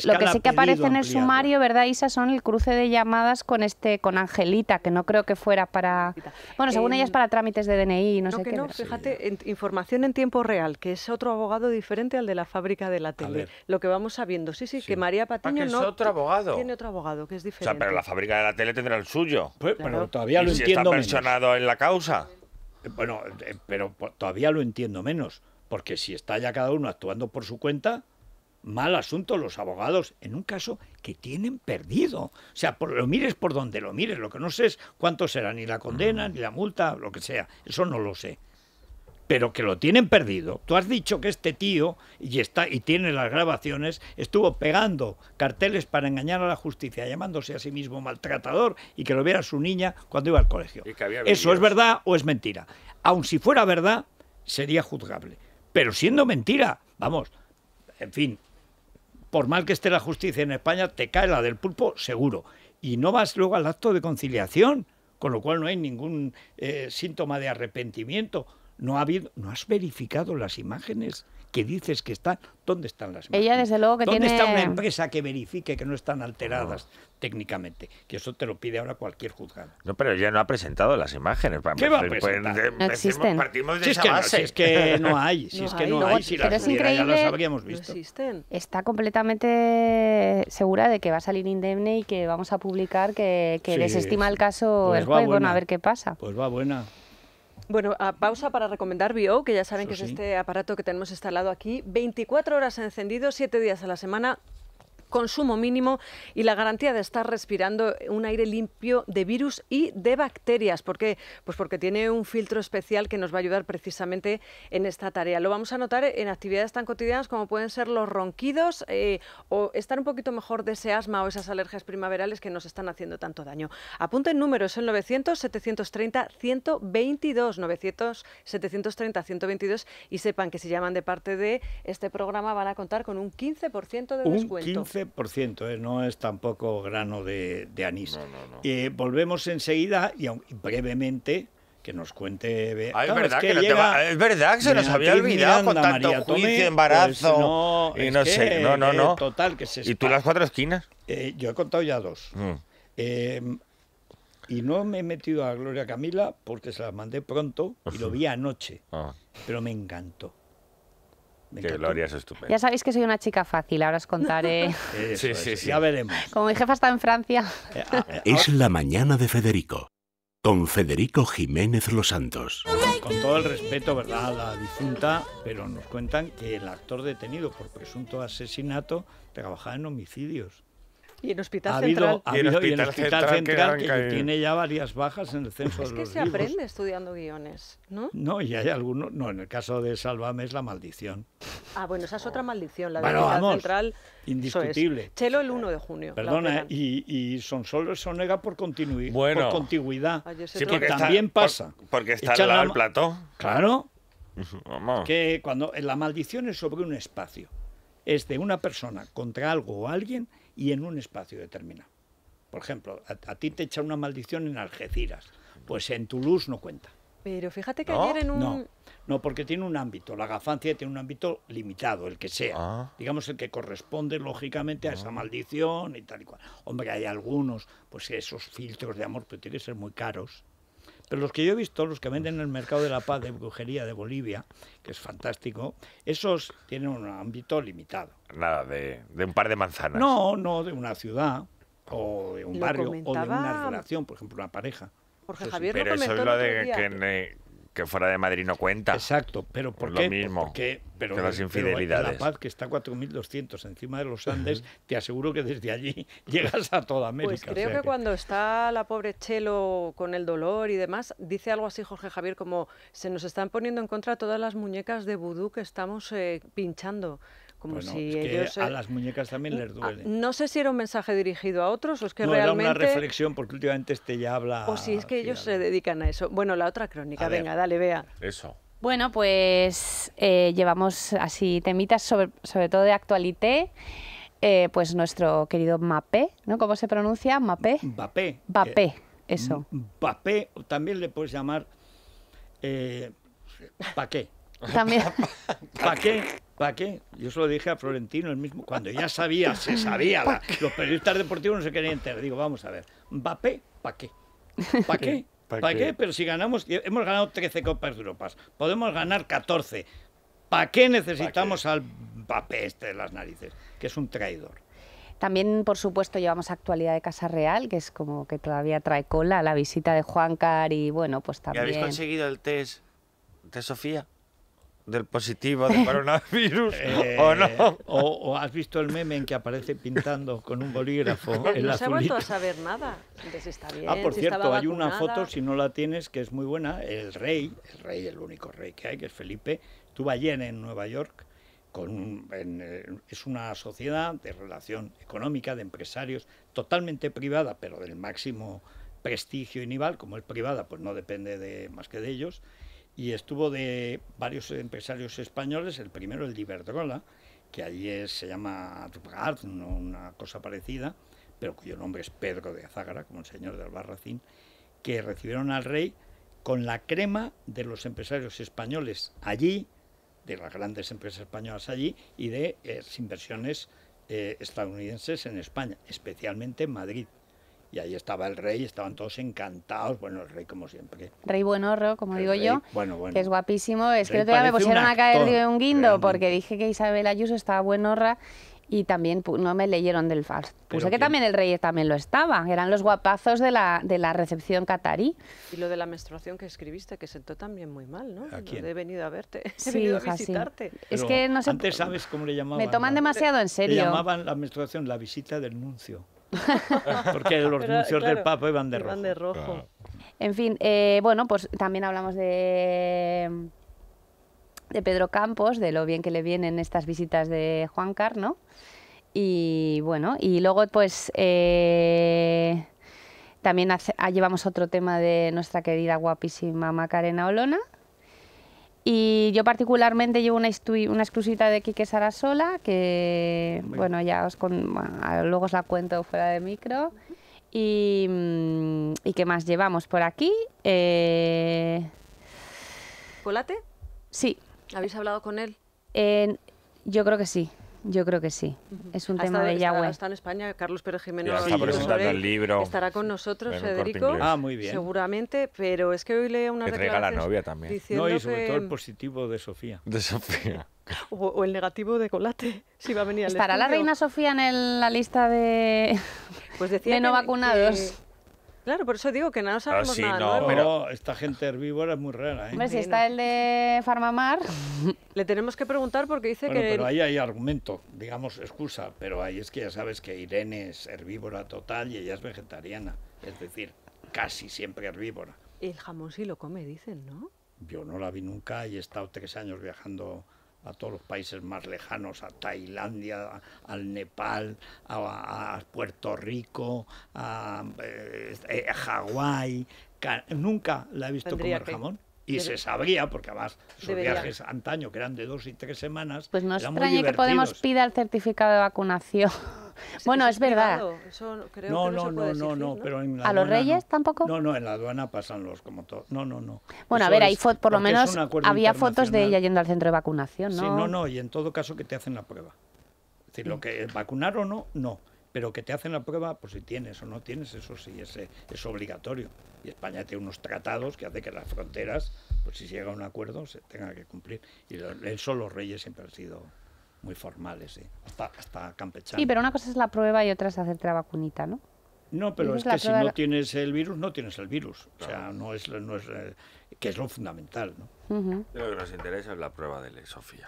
lo que sí que aparece en el sumario, ¿verdad, Isa? Son el cruce de llamadas con este con Angelita, que no creo que fuera para. Bueno, según ella es em, para trámites de DNI, no, sé qué. No, fíjate, información en tiempo real, que es otro abogado diferente al de la fábrica de la tele. Lo que vamos sabiendo, sí, sí, que María Patiño ah, no. Es otro abogado. Tiene otro abogado, que es diferente. O sea, pero la fábrica de la tele tendrá el suyo. Pues, pero todavía lo entiendo. está en la causa. Bueno, eh, pero todavía lo entiendo menos, porque si está ya cada uno actuando por su cuenta, mal asunto los abogados en un caso que tienen perdido. O sea, por, lo mires por donde lo mires, lo que no sé es cuánto será ni la condena, mm. ni la multa, lo que sea. Eso no lo sé pero que lo tienen perdido. Tú has dicho que este tío, y, está, y tiene las grabaciones, estuvo pegando carteles para engañar a la justicia, llamándose a sí mismo maltratador y que lo viera su niña cuando iba al colegio. ¿Eso es verdad o es mentira? Aun si fuera verdad, sería juzgable. Pero siendo mentira, vamos, en fin, por mal que esté la justicia en España, te cae la del pulpo seguro. Y no vas luego al acto de conciliación, con lo cual no hay ningún eh, síntoma de arrepentimiento no, ha habido, no has verificado las imágenes que dices que están. ¿Dónde están las imágenes? Ella, desde luego, que ¿Dónde está una empresa que verifique que no están alteradas técnicamente? Que eso te lo pide ahora cualquier juzgado. No, pero ella no ha presentado las imágenes. ¿Qué va a pues, pues, presentar? no existen. Partimos de si es que no hay. Si es que no (laughs) hay. Si las ya las habríamos visto. Está completamente segura de que va a salir indemne y que vamos a publicar que, desestima el caso pues el Bueno, a ver qué pasa. Pues va buena. Bueno, a pausa para recomendar Bio, que ya saben que es este aparato que tenemos instalado aquí, 24 horas encendido, 7 días a la semana, consumo mínimo y la garantía de estar respirando un aire limpio de virus y de bacterias. ¿Por qué? Pues porque tiene un filtro especial que nos va a ayudar precisamente en esta tarea. Lo vamos a notar en actividades tan cotidianas como pueden ser los ronquidos eh, o estar un poquito mejor de ese asma o esas alergias primaverales que nos están haciendo tanto daño. Apunten números, el 900-730-122, 900-730-122 y sepan que si llaman de parte de este programa van a contar con un 15% de descuento. 15 por ¿eh? no es tampoco grano de, anís. Eh, volvemos enseguida y, brevemente que nos cuente. es, verdad, que se nos había olvidado con juicio, embarazo. Pues y no sé, no, no, eh, no. ¿Y tú las cuatro esquinas? Eh, yo he contado ya dos. Mm. Em, y no me he metido a Gloria Camila porque se las mandé pronto y lo (laughs) vi anoche. Ah. Pero me encantó que Gloria es Ya sabéis que soy una chica fácil, ahora os contaré. (laughs) sí, sí, sí, ya veremos. Como mi jefa está en Francia. Eh, es la mañana de Federico, con Federico Jiménez Los Santos. Con todo el respeto, ¿verdad?, a la difunta, pero nos cuentan que el actor detenido por presunto asesinato trabajaba en homicidios. Y en Hospital Central. Ha habido, en Hospital, Central, que, tiene ya varias bajas en el censo de los Es que se aprende estudiando guiones, ¿no? No, y hay algunos... No, en el caso de Sálvame es la maldición. Ah, bueno, esa es otra maldición, la de Hospital vamos, Central. indiscutible. Chelo el 1 de junio. Perdona, y, y solo Sonega por, continuidad bueno. por sí, que también pasa. porque está al lado del plató. Claro. Que cuando la maldición es sobre un espacio es de una persona contra algo o alguien y en un espacio determinado. Por ejemplo, a, ti te echan una maldición en Algeciras, pues en Toulouse no cuenta. Pero fíjate que ayer en un... No, porque tiene un ámbito, la gafancia tiene un ámbito limitado, el que sea. Ah. Digamos el que corresponde lógicamente a esa ah. maldición y tal y cual. Hombre, hay algunos, pues esos filtros de amor, pero tienen que ser muy caros. Pero los que yo he visto, los que venden en el mercado de la paz de brujería de Bolivia, que es fantástico, esos tienen un ámbito limitado. Nada, de, un par de manzanas. No, no, de una ciudad o de un barrio o de una relación, por ejemplo, una pareja. Jorge Javier eso es lo de que que fuera de Madrid no cuenta. Exacto, pero ¿por qué? Lo mismo Porque, pero, las infidelidades. la Paz, que está 4.200 encima de los (laughs) Andes, te aseguro que desde allí (laughs) llegas a toda América. Pues creo que, cuando está la pobre Chelo con el dolor y demás, dice algo así Jorge Javier, como se nos están poniendo en contra todas las muñecas de vudú que estamos eh, pinchando si a las muñecas también les duele. No sé si era un mensaje dirigido a otros o es que no, realmente... era una reflexión porque últimamente este ya habla... O si es que ellos se dedican a eso. Bueno, la otra crónica, venga, dale, vea. Eso. Bueno, pues eh, llevamos así temitas sobre, sobre todo de actualité. Eh, pues nuestro querido Mapé, ¿no? ¿Cómo se pronuncia? Mapé. Mbappé. Eh, mapé, eso. Mbappé, también le puedes llamar... Eh, También. (laughs) Paqué. ¿Para qué? Yo se lo dije a Florentino el mismo, cuando ya sabía, se sabía, los periodistas deportivos no se querían enterar. Digo, vamos a ver, ¿Mbappé para qué? ¿Para qué? ¿Para, qué? Pero si ganamos, hemos ganado 13 Copas de Europa, podemos ganar 14. ¿Para qué necesitamos al Mbappé este de las narices, que es un traidor? También, por supuesto, llevamos actualidad de Casa Real, que es como que todavía trae cola la visita de Juan Car y bueno, pues también. ¿Y habéis conseguido el test de Sofía? del positivo de (laughs) coronavirus eh, o no. O, has visto el meme en que aparece pintando con un bolígrafo no pues No se ha vuelto a saber nada está Ah, por cierto, hay una foto, si no la tienes, que es muy buena. El rey, el rey, el único rey que hay, que es Felipe, estuvo ayer en Nueva York. Con eh, es una sociedad de relación económica, de empresarios, totalmente privada, pero del máximo prestigio y nivel, como es privada, pues no depende de, más que de ellos y estuvo de varios empresarios españoles, el primero el de Iberdrola, que allí se llama Artgard, ¿no? una cosa parecida, pero cuyo nombre es Pedro de Azagra, como el señor de Albarracín, que recibieron al rey con la crema de los empresarios españoles allí, de las grandes empresas españolas allí y de eh, las inversiones eh, estadounidenses en España, especialmente en Madrid. Y ahí estaba el rey, estaban todos encantados. Bueno, el rey, como siempre. Rey buenorro, como digo yo. Que es guapísimo. Es que otro día me pusieron a pues caer de un guindo porque dije que Isabel Ayuso estaba buenorra y también no me leyeron del fast. Puse que también el rey también lo estaba. Eran los guapazos de la, de la recepción catarí. Y lo de la menstruación que escribiste, que sentó también muy mal, ¿no? ¿A he venido a verte, (laughs) visitarte. Es que Antes sabes cómo le llamaban. Me toman demasiado en serio. Le llamaban la menstruación la visita del nuncio. (laughs) Porque los anuncios del Papa iban de rojo. En fin, eh, bueno, pues también hablamos de, de Pedro Campos, de lo bien que le vienen estas visitas de Juan Car, ¿no? Y bueno, y luego pues eh, también ah, llevamos otro tema de nuestra querida guapísima Macarena Olona. Y yo particularmente llevo una, exclusita de Quique Sarasola, que bueno, ya os luego os la cuento fuera de micro. Y, mm, y qué más llevamos por aquí? Eh... ¿Colate? Sí. ¿Habéis hablado con él? yo creo que sí. Yo creo que sí. Es un tema de Yahweh. Está, en España Carlos Pérez Jiménez. libro. Estará con nosotros, Federico. Ah, muy bien. Seguramente, pero es que hoy leo una que la novia también. No, y sobre todo el positivo de Sofía. (laughs) De Sofía. O, el negativo de Colate, (laughs) si va a venir ¿Estará la reina Sofía en la lista de, pues de no vacunados? Claro, por eso digo que no ah, sabemos sí, nada no, pero esta gente herbívora es muy rara. ¿eh? Hombre, si está el de Farmamar... (laughs) Le tenemos que preguntar porque dice que... pero ahí hay argumento, digamos, excusa, pero ahí es que ya sabes que Irene es herbívora total y ella es vegetariana, es decir, casi siempre herbívora. Y el jamón sí lo come, dicen, ¿no? Yo no la vi nunca y he estado tres años viajando a todos los países más lejanos, a Tailandia, al Nepal, a, Puerto Rico, a, eh, eh, Hawái. Nunca la he visto comer jamón. Y se sabría, porque además sus viajes antaño, que eran de dos y tres semanas, Pues no extrañe que podemos pida el certificado de vacunación. Bueno, es, verdad. no, no, no, no, pero ¿A los reyes tampoco? No, no, en la aduana pasan los como todos. No, no, no. Bueno, a ver, hay por lo menos había fotos de ella yendo al centro de vacunación, ¿no? Sí, no, no, y en todo caso que te hacen la prueba. Es decir, lo que vacunar o no, no pero que te hacen la prueba pues, si tienes o no tienes, eso sí, es, eh, es obligatorio. Y España tiene unos tratados que hace que las fronteras, pues si llega a un acuerdo, se tenga que cumplir. Y eso los reyes siempre han sido muy formales, ¿eh? hasta, hasta Sí, pero una cosa es la prueba y otra es hacerte la vacunita, ¿no? No, pero es que si no tienes el virus, no tienes el virus. O sea, no es, eh, que es lo fundamental. ¿no? Lo que nos interesa es la prueba de Sofía.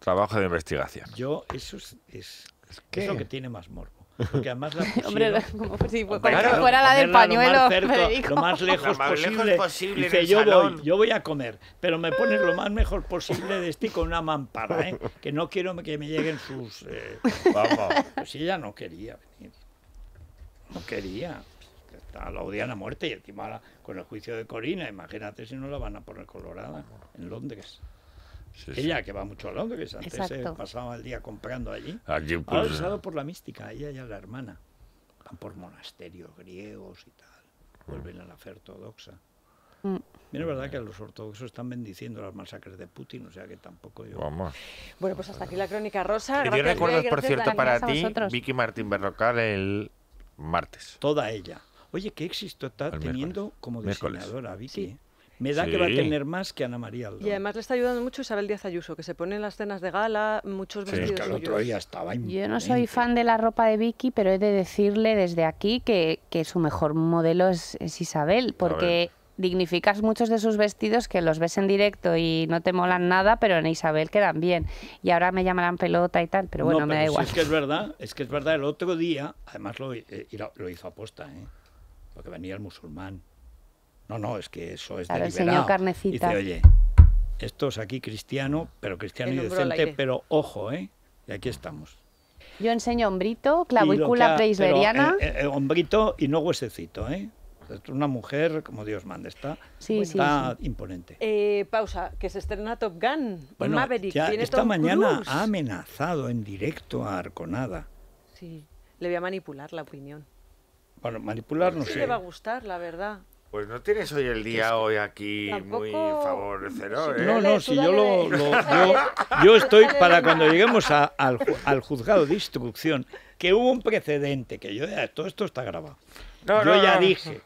Trabajo de investigación. Yo, eso es, es, lo que tiene más morbo. Porque además la (laughs) Hombre, como si fuera, la del pañuelo, (laughs) lo más, lejos posible. Lejos Dice, yo voy, yo voy a comer, pero me pones lo más mejor posible de este con una mampara, ¿eh? (laughs) que no quiero que me lleguen sus... Eh, Vamos. Pues ella no quería venir. No quería. La odian a muerte y encima con el juicio de Corina, imagínate si no la van a poner colorada en Londres ella que va mucho a Londres, antes eh, pasaba el día comprando allí. ha pasado pues, por la mística, ella y la hermana. Van por monasterios griegos y tal. Vuelven a la fe ortodoxa. Mm. Mira, es verdad que los ortodoxos están bendiciendo las masacres de Putin, o sea que tampoco yo. Vamos. Bueno, pues hasta aquí la crónica rosa. Gracias, por cierto, para ti, Vicky Martín Berrocal el martes. Toda ella. Oye, qué éxito está teniendo como diseñadora, Vicky. Me da que va a tener más que Ana María Y además le está ayudando mucho Isabel Díaz Ayuso, que se pone en las cenas de gala muchos el otro día Yo no soy fan de la ropa de Vicky, pero he de decirle desde aquí que, su mejor modelo es, Isabel, porque dignificas muchos de sus vestidos que los ves en directo y no te molan nada, pero en Isabel quedan bien. Y ahora me llamarán pelota y tal, pero bueno, me da igual. Es que es verdad, es que es verdad. El otro día, además lo, eh, hizo aposta, ¿eh? porque venía el musulmán. No, no, es que eso es claro, deliberado. Carnecita. Dice, oye, esto es aquí cristiano, pero cristiano y decente, pero ojo, ¿eh? Y aquí estamos. Yo enseño hombrito, clavícula preisberiana. Eh, eh, eh, hombrito y no huesecito, ¿eh? una mujer como Dios manda, está, imponente. pausa, que se estrena Top Gun, Maverick. Ya, esta mañana ha amenazado en directo a Arconada. Sí, le voy a manipular la opinión. Bueno, manipular no sé. le va a gustar, la verdad. Pues no tienes hoy el día hoy aquí muy favorecedor, ¿eh? No, no, si yo lo... yo, (laughs) yo, estoy para cuando lleguemos al, juzgado de instrucción, que hubo un precedente, que yo ya... Todo esto está grabado. No, yo ya dije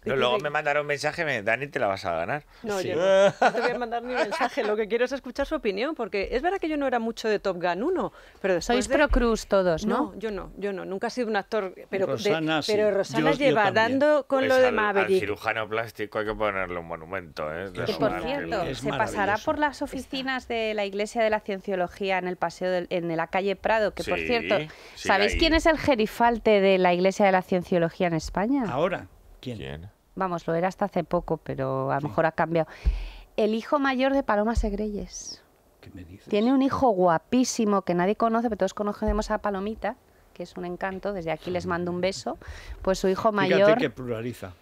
(laughs) luego me mandaron un mensaje, me, Dani, te la vas a ganar. No, yo no, te voy a (laughs) mandar ni mensaje. Lo que quiero es escuchar su opinión, porque es verdad que yo no era mucho de Top Gun 1, pero Sois pro Cruz todos, ¿no? yo no, yo no. Nunca he sido un actor, pero Rosana, pero lleva dando con pues lo de Maverick. Al cirujano plástico hay que ponerle un monumento. ¿eh? Que por cierto, se pasará por las oficinas de la Iglesia de la Cienciología en el paseo, en la calle Prado, que por cierto, ¿sabéis quién es el jerifalte de la Iglesia de la Cienciología en España? Ahora. ¿Quién? Vamos, lo era hasta hace poco, pero a lo mejor ha cambiado. El hijo mayor de Paloma Segreyes. Tiene un hijo guapísimo que nadie conoce, pero todos conocemos a Palomita, que es un encanto. Desde aquí les mando un beso. Pues su hijo mayor. que pluraliza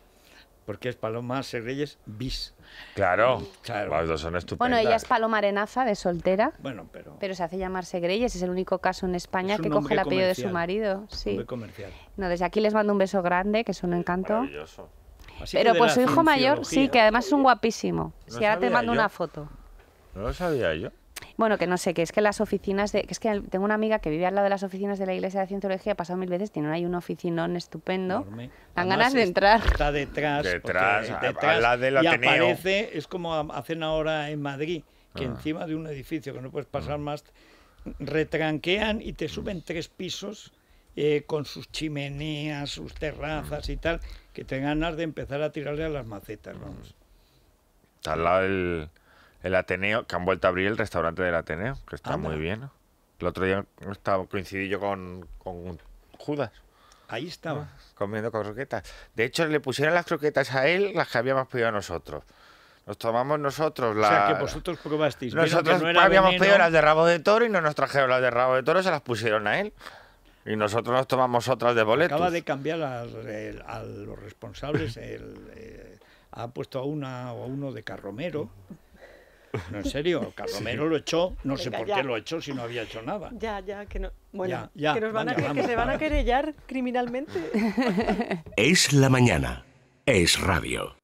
porque es Paloma Segreyes bis. Claro, claro. son Bueno, ella es Paloma Arenaza, de soltera. Bueno, pero... Pero se hace llamar Segreyes, es el único caso en España que coge el apellido de su marido. Sí. Muy comercial. No, desde aquí les mando un beso grande, que es un encanto. Maravilloso. pero pues su hijo mayor, sí, que además es un guapísimo. Si ahora te mando una foto. No lo sabía yo. Bueno, que no sé, que es que las oficinas de. es que tengo una amiga que vive al lado de las oficinas de la iglesia de cienciología, ha pasado mil veces, tiene ahí un oficinón estupendo. Dan ganas de entrar. Está (laughs) detrás. Detrás, detrás la de la y aparece, es como hacen ahora en Madrid, que ah. encima de un edificio que no puedes pasar ah. más, retranquean y te suben tres pisos. Eh, con sus chimeneas, sus terrazas y tal, que te ganas de empezar a tirarle a las macetas, vamos el Ateneo, que han vuelto a abrir el restaurante del Ateneo, que está muy bien. El otro día estaba, coincidí yo con, Judas. Ahí estaba. Comiendo Comiendo croquetas. De hecho, le pusieron las croquetas a él, las que habíamos pedido a nosotros. Nos tomamos nosotros la. O sea, que vosotros probasteis. Nosotros habíamos pedido las de rabo de toro y no nos trajeron las de rabo de toro, se las pusieron a él. Y nosotros nos tomamos otras de boleto. Acaba de cambiar a, los responsables. El, eh, ha puesto a una o a uno de carromero. No, en serio, Carlomero sí. lo echó, no sé por qué lo echó si no había hecho nada. Ya, ya, que no. Bueno, nos que se van a querellar criminalmente. Es la mañana, es radio.